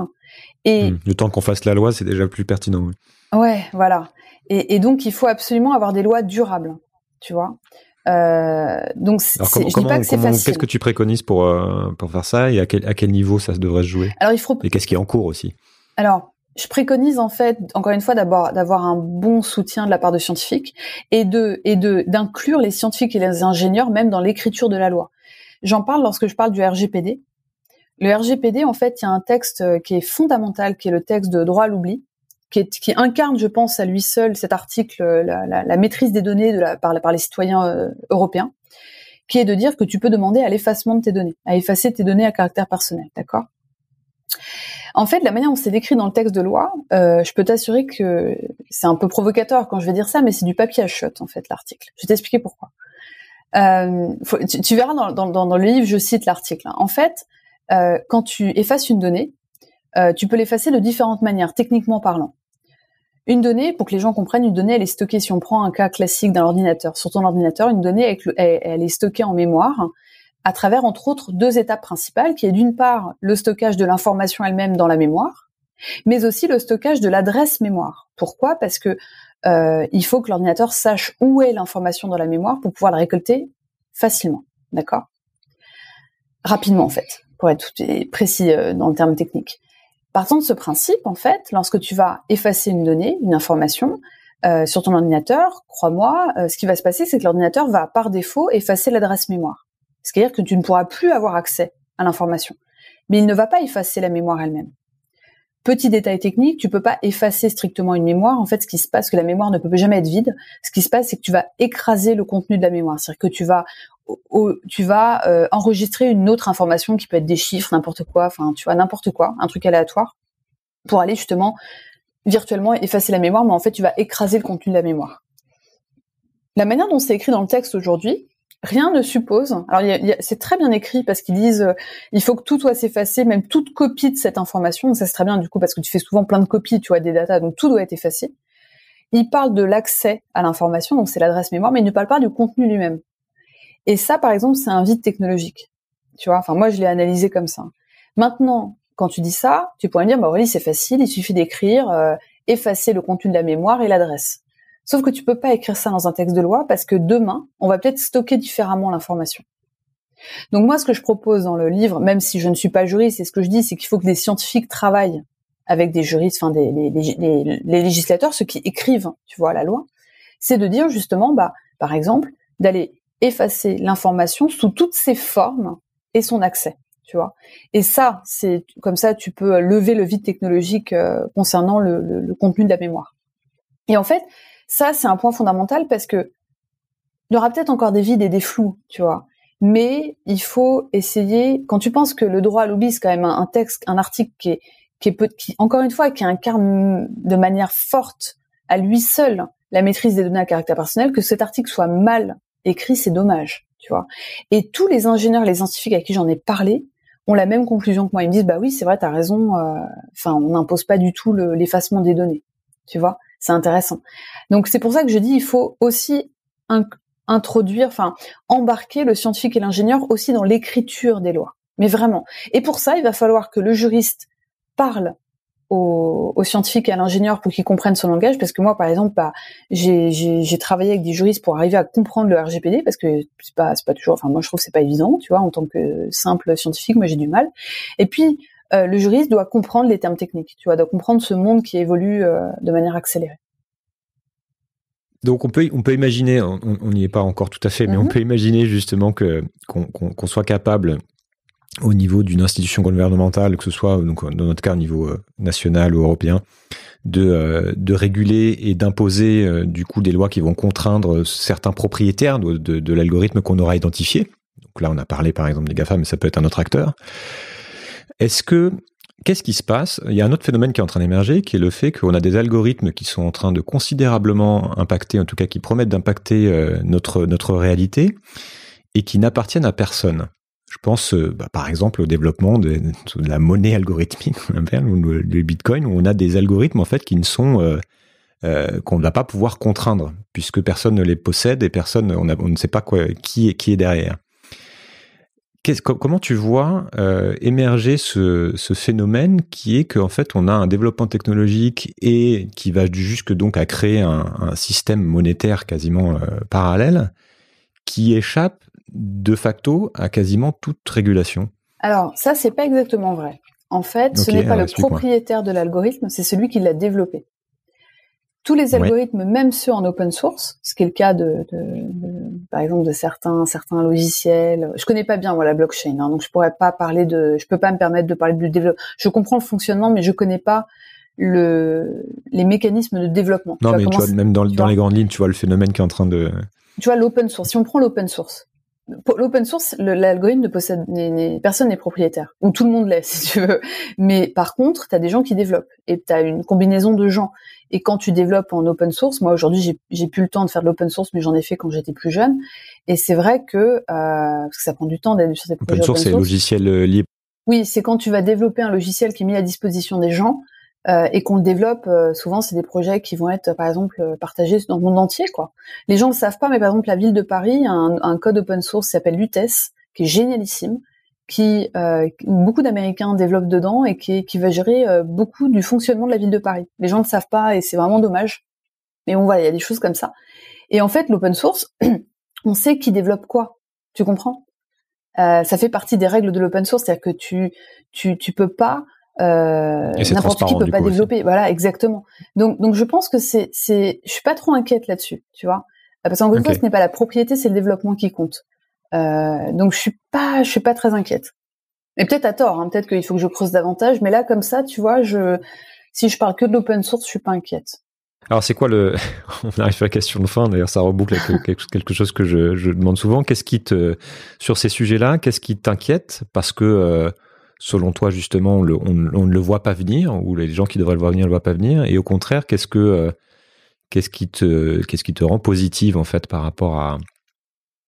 et hmm. le temps qu'on fasse la loi, c'est déjà plus pertinent. Oui. Ouais, voilà. Et, donc, il faut absolument avoir des lois durables, tu vois. Euh, donc, je dis pas que c'est facile. Qu'est-ce que tu préconises pour, euh, pour faire ça et à quel, à quel niveau ça devrait se jouer Alors, il faut... Et qu'est-ce qui est en cours aussi Alors, je préconise en fait, encore une fois, d'abord d'avoir un bon soutien de la part de scientifiques et de et de d'inclure les scientifiques et les ingénieurs même dans l'écriture de la loi. J'en parle lorsque je parle du RGPD, le RGPD, en fait, il y a un texte euh, qui est fondamental, qui est le texte de droit à l'oubli, qui, incarne, je pense, à lui seul cet article, euh, la, maîtrise des données de par, les citoyens euh, européens, qui est de dire que tu peux demander à l'effacement de tes données, à effacer tes données à caractère personnel, d'accord en fait, la manière dont c'est décrit dans le texte de loi, je peux t'assurer que c'est un peu provocateur quand je vais dire ça, mais c'est du papier à chute en fait, l'article. Je vais t'expliquer pourquoi. tu, verras dans, le livre, je cite l'article. Hein. En fait, euh, quand tu effaces une donnée, euh, tu peux l'effacer de différentes manières, techniquement parlant. Une donnée, pour que les gens comprennent, une donnée, elle est stockée, si on prend un cas classique d'un ordinateur, sur ton ordinateur, une donnée, elle, est stockée en mémoire à travers, entre autres, deux étapes principales, qui est d'une part le stockage de l'information elle-même dans la mémoire, mais aussi le stockage de l'adresse mémoire. Pourquoi Parce que euh, il faut que l'ordinateur sache où est l'information dans la mémoire pour pouvoir la récolter facilement, d'accord Rapidement en fait pour être tout précis euh, dans le terme technique. Partant de ce principe, en fait, lorsque tu vas effacer une donnée, une information euh, sur ton ordinateur, crois-moi, euh, ce qui va se passer, c'est que l'ordinateur va par défaut effacer l'adresse mémoire. C'est-à-dire que tu ne pourras plus avoir accès à l'information. Mais il ne va pas effacer la mémoire elle-même. Petit détail technique, tu ne peux pas effacer strictement une mémoire. En fait, ce qui se passe, que la mémoire ne peut jamais être vide. Ce qui se passe, c'est que tu vas écraser le contenu de la mémoire. C'est-à-dire que tu vas tu vas euh, enregistrer une autre information qui peut être des chiffres, n'importe quoi, enfin tu vois n'importe quoi, un truc aléatoire, pour aller justement virtuellement effacer la mémoire, mais en fait tu vas écraser le contenu de la mémoire. La manière dont c'est écrit dans le texte aujourd'hui, rien ne suppose. Alors c'est très bien écrit parce qu'ils disent euh, il faut que tout soit s'effacer, même toute copie de cette information. ça c'est très bien du coup parce que tu fais souvent plein de copies, tu vois, des datas, donc tout doit être effacé. Il parle de l'accès à l'information, donc c'est l'adresse mémoire, mais il ne parle pas du contenu lui-même. Et ça, par exemple, c'est un vide technologique. Tu vois, enfin, moi, je l'ai analysé comme ça. Maintenant, quand tu dis ça, tu pourrais me dire, bah, oui, c'est facile, il suffit d'écrire, euh, effacer le contenu de la mémoire et l'adresse. Sauf que tu peux pas écrire ça dans un texte de loi parce que demain, on va peut-être stocker différemment l'information. Donc moi, ce que je propose dans le livre, même si je ne suis pas juriste, et ce que je dis, c'est qu'il faut que des scientifiques travaillent avec des juristes, enfin les, les législateurs, ceux qui écrivent, tu vois, la loi, c'est de dire justement, bah, par exemple, d'aller effacer l'information sous toutes ses formes et son accès. Tu vois. Et ça, c'est comme ça, tu peux lever le vide technologique euh, concernant le, contenu de la mémoire. Et en fait, ça, c'est un point fondamental parce que il y aura peut-être encore des vides et des flous, tu vois. Mais il faut essayer. Quand tu penses que le droit à l'oubli, c'est quand même un, texte, un article qui est, qui est encore une fois, qui incarne de manière forte à lui seul la maîtrise des données à caractère personnel, que cet article soit mal écrit, c'est dommage, tu vois. Et tous les ingénieurs, les scientifiques à qui j'en ai parlé ont la même conclusion que moi. Ils me disent, bah oui, c'est vrai, t'as raison. Euh, enfin, on n'impose pas du tout l'effacement des données, tu vois. C'est intéressant. Donc c'est pour ça que je dis, il faut aussi introduire, enfin embarquer le scientifique et l'ingénieur aussi dans l'écriture des lois. Mais vraiment. Et pour ça, il va falloir que le juriste parle aux scientifiques et à l'ingénieur pour qu'ils comprennent son langage parce que moi par exemple bah, j'ai travaillé avec des juristes pour arriver à comprendre le RGPD parce que c'est pas c'est pas toujours enfin moi je trouve que c'est pas évident tu vois en tant que simple scientifique moi j'ai du mal et puis euh, le juriste doit comprendre les termes techniques tu vois doit comprendre ce monde qui évolue euh, de manière accélérée donc on peut, on peut imaginer, on n'y est pas encore tout à fait, mais on mm-hmm. peut imaginer justement que qu'on soit capable au niveau d'une institution gouvernementale, que ce soit euh, donc, dans notre cas au niveau euh, national ou européen, de, euh, de réguler et d'imposer du coup des lois qui vont contraindre certains propriétaires de, l'algorithme qu'on aura identifié. Donc là, on a parlé par exemple des GAFA, mais ça peut être un autre acteur. Est-ce que Qu'est-ce qui se passe Il y a un autre phénomène qui est en train d'émerger, qui est le fait qu'on a des algorithmes qui sont en train de considérablement impacter, en tout cas qui promettent d'impacter notre, notre réalité, et qui n'appartiennent à personne. Je pense euh, bah, par exemple au développement de, la monnaie algorithmique, ou le, Bitcoin, où on a des algorithmes en fait qui ne sont euh, euh, qu'on ne va pas pouvoir contraindre, puisque personne ne les possède et personne, on, ne sait pas qui, est, qui est derrière. comment tu vois émerger ce, phénomène qui est qu'en fait on a un développement technologique et qui va jusque donc à créer un, système monétaire quasiment parallèle qui échappe de facto à quasiment toute régulation. Alors ça, c'est pas exactement vrai. En fait, ce n'est pas le propriétaire de l'algorithme, c'est celui qui l'a développé. Tous les algorithmes, même ceux en open source, ce qui est le cas de, par exemple, de certains certains logiciels. Je connais pas bien voilà blockchain, hein, donc je pourrais pas parler de, je peux pas me permettre de parler du développement. Je comprends le fonctionnement, mais je connais pas le, les mécanismes de développement. Non, mais tu vois, même dans, dans les grandes lignes, tu vois le phénomène qui est en train de. Tu vois l'open source. Si on prend l'open source, pour L'open source, l'algorithme ne possède personne n'est propriétaire. Ou tout le monde l'est, si tu veux. Mais par contre, tu as des gens qui développent et tu as une combinaison de gens. Et quand tu développes en open source, moi aujourd'hui j'ai plus le temps de faire de l'open source, mais j'en ai fait quand j'étais plus jeune. Et c'est vrai que, euh, ça prend du temps d'être sur des projets source. Open source, c'est logiciel euh, libre. Oui, c'est quand tu vas développer un logiciel qui est mis à disposition des gens euh, et qu'on le développe, euh, souvent c'est des projets qui vont être par exemple euh, partagés dans le monde entier. Quoi. Les gens ne savent pas, mais par exemple la ville de Paris un, code open source qui s'appelle l'UTES, qui est génialissime, qui beaucoup d'Américains développent dedans et qui, qui va gérer beaucoup du fonctionnement de la ville de Paris. Les gens ne le savent pas et c'est vraiment dommage. Mais on voit, il y a des choses comme ça. Et en fait, l'open source, on sait qui développe quoi. Tu comprends Ça fait partie des règles de l'open source, c'est-à-dire que tu tu tu peux pas euh, n'importe qui peut pas développer. Voilà, exactement. Donc, donc je pense que c'est, c'est, je suis pas trop inquiète là-dessus, tu vois, euh, parce qu'en gros ce n'est pas la propriété, c'est le développement qui compte. Euh, donc je suis pas, je suis pas très inquiète. Et peut-être à tort, hein, peut-être qu'il faut que je creuse davantage, mais là comme ça, tu vois, je, si je parle que de l'open source, je suis pas inquiète. Alors c'est quoi le On arrive à la question de fin. D'ailleurs, ça reboucle avec quelque chose que je, je demande souvent. Qu'est-ce qui te sur ces sujets-là Qu'est-ce qui t'inquiète Parce que euh, selon toi, justement, on, ne le voit pas venir, ou les gens qui devraient le voir venir ne le voient pas venir Et au contraire, qu'est-ce que euh, qu'est-ce qui te qu'est-ce qui te rend positive en fait par rapport à,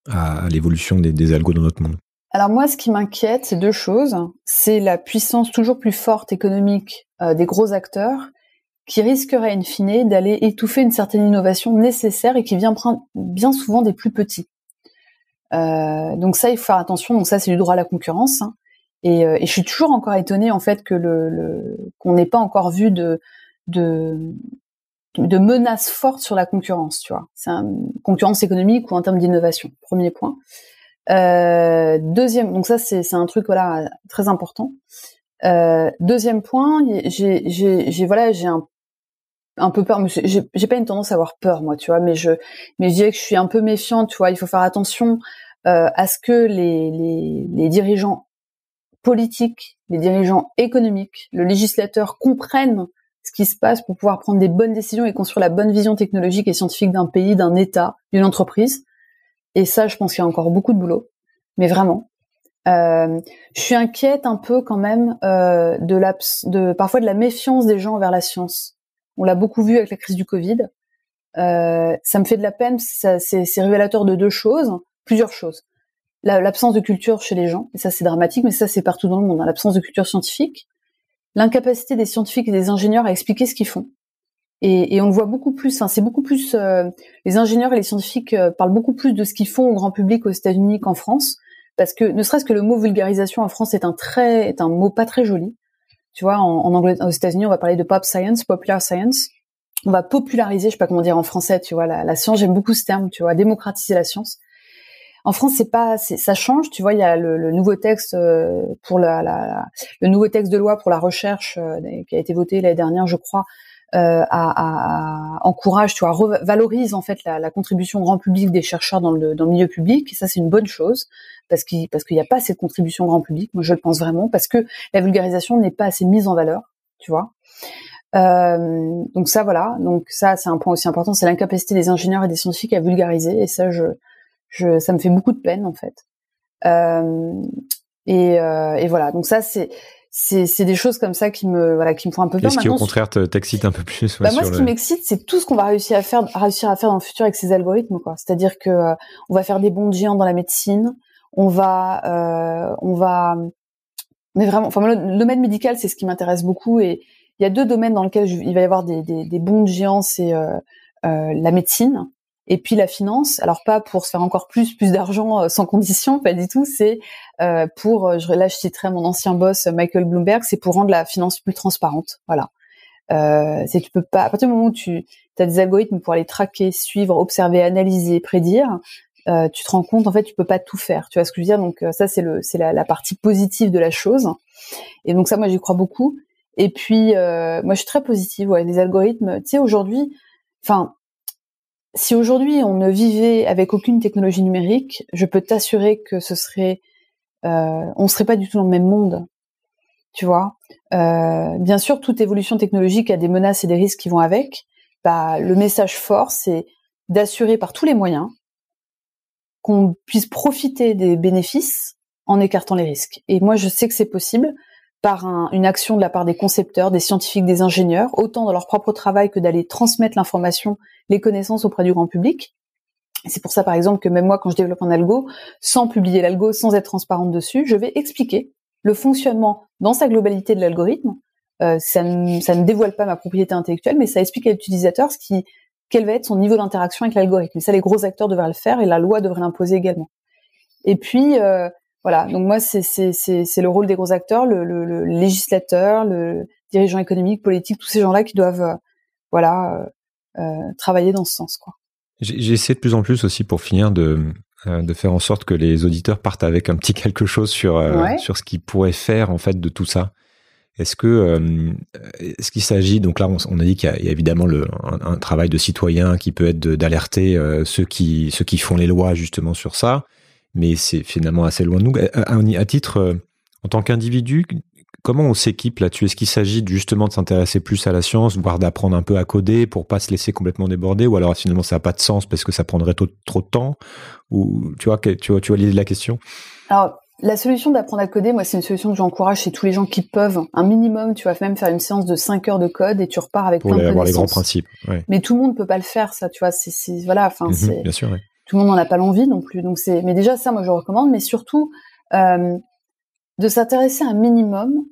à l'évolution des, algos dans notre monde Alors moi, ce qui m'inquiète, c'est deux choses. C'est la puissance toujours plus forte économique euh, des gros acteurs qui risquerait in fine d'aller étouffer une certaine innovation nécessaire et qui vient prendre bien souvent des plus petits. Euh, donc ça, il faut faire attention. Donc ça, c'est du droit à la concurrence. Hein. Et, euh, et, je suis toujours encore étonnée en fait que le, qu'on n'ait pas encore vu de, de de menaces fortes sur la concurrence, tu vois. C'est concurrence économique ou en termes d'innovation. Premier point. Euh, deuxième, donc ça c'est un truc voilà très important. Euh, deuxième point, j'ai voilà j'ai un un peu peur. J'ai pas une tendance à avoir peur moi, tu vois. Mais je mais je dirais que je suis un peu méfiante, tu vois. Il faut faire attention euh, à ce que les, les, les dirigeants politiques, les dirigeants économiques, le législateur comprennent ce qui se passe pour pouvoir prendre des bonnes décisions et construire la bonne vision technologique et scientifique d'un pays, d'un État, d'une entreprise. Et ça, je pense qu'il y a encore beaucoup de boulot, mais vraiment. Euh, je suis inquiète un peu quand même euh, de, de parfois de la méfiance des gens envers la science. On l'a beaucoup vu avec la crise du Covid. Euh, ça me fait de la peine, c'est révélateur de deux choses, plusieurs choses l'absence de culture chez les gens, et ça c'est dramatique, mais ça c'est partout dans le monde, hein. l'absence de culture scientifique, l'incapacité des scientifiques et des ingénieurs à expliquer ce qu'ils font. Et, on le voit beaucoup plus, hein. c'est beaucoup plus, euh, les ingénieurs et les scientifiques euh, parlent beaucoup plus de ce qu'ils font au grand public aux États-Unis qu'en France, parce que ne serait-ce que le mot vulgarisation en France est un très, est un mot pas très joli. Tu vois, en, anglais, aux États-Unis, on va parler de pop science, popular science. On va populariser, je sais pas comment dire en français, tu vois, la, la science. J'aime beaucoup ce terme, tu vois, démocratiser la science. En France, c'est pas, ça change. Tu vois, il y a le, nouveau texte euh, pour le nouveau texte de loi pour la recherche euh, qui a été voté l'année dernière, je crois, euh, à, encourage, tu vois, valorise en fait la, la, contribution grand public des chercheurs dans le, milieu public. Et ça, c'est une bonne chose parce qu'il parce qu'il n'y a pas cette contribution grand public. Moi, je le pense vraiment parce que la vulgarisation n'est pas assez mise en valeur, tu vois. Euh, donc ça, voilà. Donc ça, c'est un point aussi important, c'est l'incapacité des ingénieurs et des scientifiques à vulgariser. Et ça, je ça me fait beaucoup de peine en fait. Euh, euh, et, voilà, donc ça c'est c'est des choses comme ça qui me voilà qui me font un peu peur. est ce qui au contraire t'excite un peu plus bah, Moi, ce qui m'excite, c'est tout ce qu'on va réussir à faire réussir à faire dans le futur avec ces algorithmes quoi. C'est-à-dire que euh, on va faire des bons géants dans la médecine, on va on va mais vraiment le, domaine médical c'est ce qui m'intéresse beaucoup et il y a deux domaines dans lesquels il va y avoir des, des, des bons géants c'est la médecine et puis la finance, alors pas pour se faire encore plus, plus d'argent euh, sans condition, pas du tout, c'est euh, pour, euh, là je citerai mon ancien boss Michael Bloomberg, c'est pour rendre la finance plus transparente. Voilà. Euh, c'est tu peux pas, à partir du moment où tu as des algorithmes pour aller traquer, suivre, observer, analyser, prédire, euh, tu te rends compte en fait tu peux pas tout faire. Tu vois ce que je veux dire Donc ça c'est le c'est la, la, partie positive de la chose. Et donc ça moi j'y crois beaucoup. Et puis moi je suis très positive. Ouais, les algorithmes. Tu sais aujourd'hui, enfin si aujourd'hui on ne vivait avec aucune technologie numérique, je peux t'assurer que ce serait, euh, on serait pas du tout dans le même monde, tu vois. Euh, bien sûr, toute évolution technologique a des menaces et des risques qui vont avec. Bah, le message fort, c'est d'assurer par tous les moyens qu'on puisse profiter des bénéfices en écartant les risques. Et moi, je sais que c'est possible par une action de la part des concepteurs, des scientifiques, des ingénieurs, autant dans leur propre travail que d'aller transmettre l'information, les connaissances auprès du grand public. C'est pour ça, par exemple, que même moi, quand je développe un algo, sans publier l'algo, sans être transparente dessus, je vais expliquer le fonctionnement dans sa globalité de l'algorithme. Euh, ça, ne, dévoile pas ma propriété intellectuelle, mais ça explique à l'utilisateur ce qui, quel va être son niveau d'interaction avec l'algorithme. Et ça, les gros acteurs devraient le faire et la loi devrait l'imposer également. Et puis, euh, voilà. Donc moi, c'est le rôle des gros acteurs, le, le, législateur, le dirigeant économique, politique, tous ces gens-là qui doivent, euh, voilà, euh, euh, travailler dans ce sens, quoi. J'essaie de plus en plus aussi, pour finir, de, de faire en sorte que les auditeurs partent avec un petit quelque chose sur, sur ce qu'ils pourraient faire en fait de tout ça. Est-ce que ce qu'il s'agit donc là on, a dit qu'il y, a évidemment le, un, travail de citoyen qui peut être d'alerter ceux qui ceux qui font les lois justement sur ça mais c'est finalement assez loin de nous. À, titre, euh, en tant qu'individu, comment on s'équipe là-dessus Est-ce qu'il s'agit justement de s'intéresser plus à la science, voire d'apprendre un peu à coder pour pas se laisser complètement déborder Ou alors finalement ça n'a pas de sens parce que ça prendrait trop, de temps Ou tu vois, tu vois, tu vois l'idée de la question Alors, la solution d'apprendre à coder, moi, c'est une solution que j'encourage chez tous les gens qui peuvent. Un minimum, tu vas même faire une séance de 5 heures de code et tu repars avec plein de les grands principes. Mais tout le monde ne peut pas le faire, ça, tu vois. C'est, voilà, enfin, mmh c'est... Bien sûr, tout le monde n'en a pas l'envie non plus. Donc c'est, mais déjà ça, moi je recommande, mais surtout euh, de s'intéresser un minimum.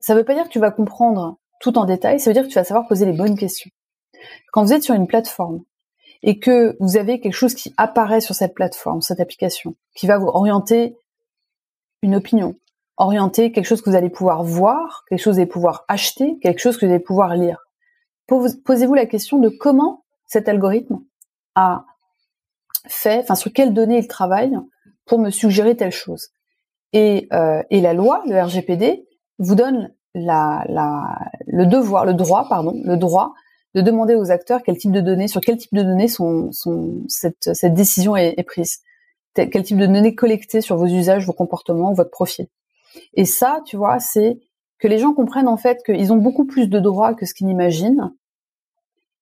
Ça ne veut pas dire que tu vas comprendre tout en détail. Ça veut dire que tu vas savoir poser les bonnes questions. Quand vous êtes sur une plateforme et que vous avez quelque chose qui apparaît sur cette plateforme, cette application, qui va vous orienter une opinion, orienter quelque chose que vous allez pouvoir voir, quelque chose que vous allez pouvoir acheter, quelque chose que vous allez pouvoir lire. Posez-vous la question de comment cet algorithme a fait, enfin sur quelles données il travaille pour me suggérer telle chose. Et, euh, la loi, le RGPD, vous donne le devoir, le droit, pardon, le droit de demander aux acteurs quel type de données, sur quel type de données sont, cette, décision est, prise, quel type de données collectées sur vos usages, vos comportements, votre profil. Et ça, tu vois, c'est que les gens comprennent en fait qu'ils ont beaucoup plus de droits que ce qu'ils imaginent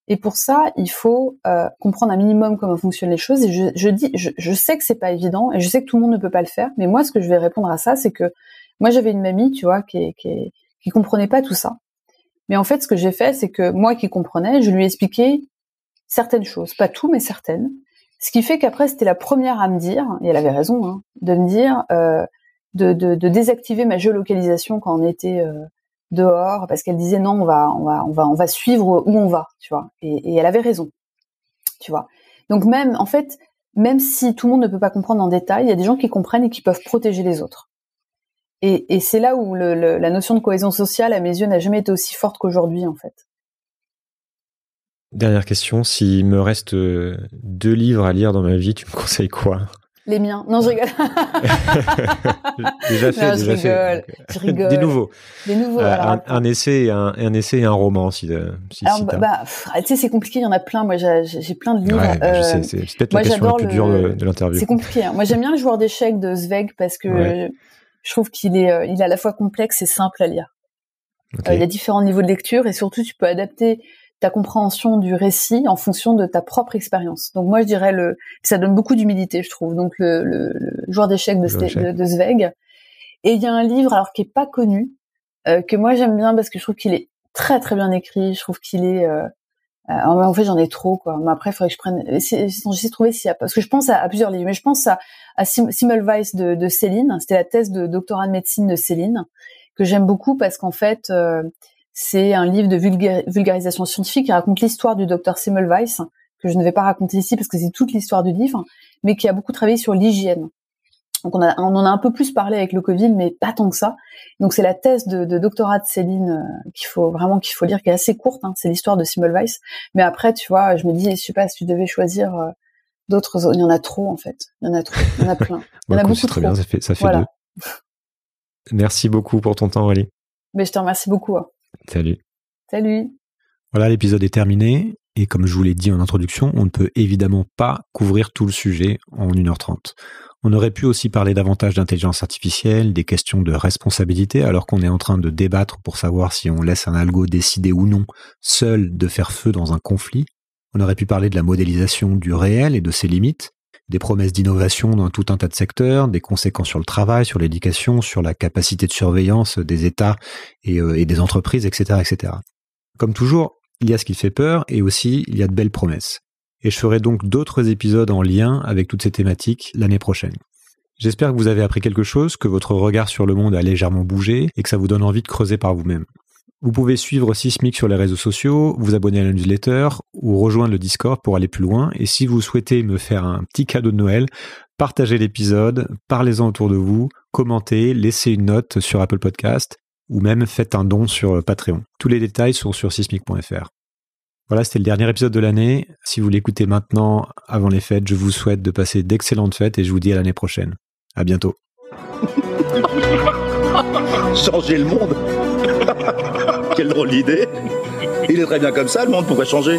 et pour ça, il faut euh, comprendre un minimum comment fonctionnent les choses. Et je, dis, je, sais que c'est pas évident, et je sais que tout le monde ne peut pas le faire. Mais moi, ce que je vais répondre à ça, c'est que moi, j'avais une mamie, tu vois, qui, qui, comprenait pas tout ça. Mais en fait, ce que j'ai fait, c'est que moi, qui comprenais, je lui ai expliqué certaines choses, pas tout, mais certaines. Ce qui fait qu'après, c'était la première à me dire, et elle avait raison, hein, de me dire, euh, de, désactiver ma géolocalisation quand on était euh, dehors parce qu'elle disait non, on va, on va, on va, on va suivre où on va, tu vois. Et, elle avait raison, tu vois. Donc même, en fait, même si tout le monde ne peut pas comprendre en détail, il y a des gens qui comprennent et qui peuvent protéger les autres. Et, c'est là où la notion de cohésion sociale, à mes yeux, n'a jamais été aussi forte qu'aujourd'hui, en fait. Dernière question, s'il me reste euh, deux livres à lire dans ma vie, tu me conseilles quoi les miens. Non, je rigole. déjà fait, non, je rigole, euh, Je rigole. Des nouveaux. Des nouveaux. Euh, alors, un, essai, un, un essai et un roman, si. Euh, si, alors, bah, bah, ah, tu sais, c'est compliqué. Il y en a plein. Moi, j'ai plein de livres. Bah, euh, C'est peut-être la question la plus le... dure de, l'interview. C'est compliqué. Hein. Moi, j'aime bien le joueur d'échecs de Zweig parce que je trouve qu'il est, il est à la fois complexe et simple à lire. il y a différents niveaux de lecture et surtout, tu peux adapter ta compréhension du récit en fonction de ta propre expérience. Donc moi, je dirais le, ça donne beaucoup d'humilité, je trouve. Donc le, le, le joueur d'échecs de, de, Zweig. Et il y a un livre alors qui est pas connu euh, que moi j'aime bien parce que je trouve qu'il est très très bien écrit. Je trouve qu'il est euh, euh en fait, j'en ai trop, quoi. Mais après, il faudrait que je prenne. Euh, j'essaie de trouver s'il y a. Parce que je pense à, plusieurs livres, mais je pense à, à Simmelweis de, de Céline. C'était la thèse de doctorat de médecine de Céline que j'aime beaucoup parce qu'en fait, euh, c'est un livre de vulgarisation scientifique qui raconte l'histoire du docteur Semmelweis, que je ne vais pas raconter ici parce que c'est toute l'histoire du livre, mais qui a beaucoup travaillé sur l'hygiène. Donc on, en a un peu plus parlé avec le Covid, mais pas tant que ça. Donc c'est la thèse de, doctorat de Céline euh, qu'il faut vraiment qu'il faut lire, qui est assez courte. Hein, c'est l'histoire de Simmelweis. Mais après, tu vois, je me dis, je sais pas si tu devais choisir d'autres euh, d'autres. Il y en a trop en fait. Il y en a trop. Il y en a plein. Bah, il y en a beaucoup c'est très bien. Ça fait deux. Merci beaucoup pour ton temps, Aurélie. Mais je te remercie beaucoup. Hein. Salut. Salut. Voilà, l'épisode est terminé. Et comme je vous l'ai dit en introduction, on ne peut évidemment pas couvrir tout le sujet en 1h30. On aurait pu aussi parler davantage d'intelligence artificielle, des questions de responsabilité, alors qu'on est en train de débattre pour savoir si on laisse un algo décider ou non seul de faire feu dans un conflit. On aurait pu parler de la modélisation du réel et de ses limites des promesses d'innovation dans tout un tas de secteurs, des conséquences sur le travail, sur l'éducation, sur la capacité de surveillance des États et, euh, des entreprises, etc., etc. Comme toujours, il y a ce qui fait peur et aussi il y a de belles promesses. Et je ferai donc d'autres épisodes en lien avec toutes ces thématiques l'année prochaine. J'espère que vous avez appris quelque chose, que votre regard sur le monde a légèrement bougé et que ça vous donne envie de creuser par vous-même. Vous pouvez suivre Sismic sur les réseaux sociaux, vous abonner à la newsletter ou rejoindre le Discord pour aller plus loin. Et si vous souhaitez me faire un petit cadeau de Noël, partagez l'épisode, parlez-en autour de vous, commentez, laissez une note sur Apple Podcast ou même faites un don sur euh, Patreon. Tous les détails sont sur sismic.fr. Voilà, c'était le dernier épisode de l'année. Si vous l'écoutez maintenant, avant les fêtes, je vous souhaite de passer d'excellentes fêtes et je vous dis à l'année prochaine. À bientôt. Changer le monde Quelle drôle d'idée. Il est très bien comme ça, le monde pourrait changer.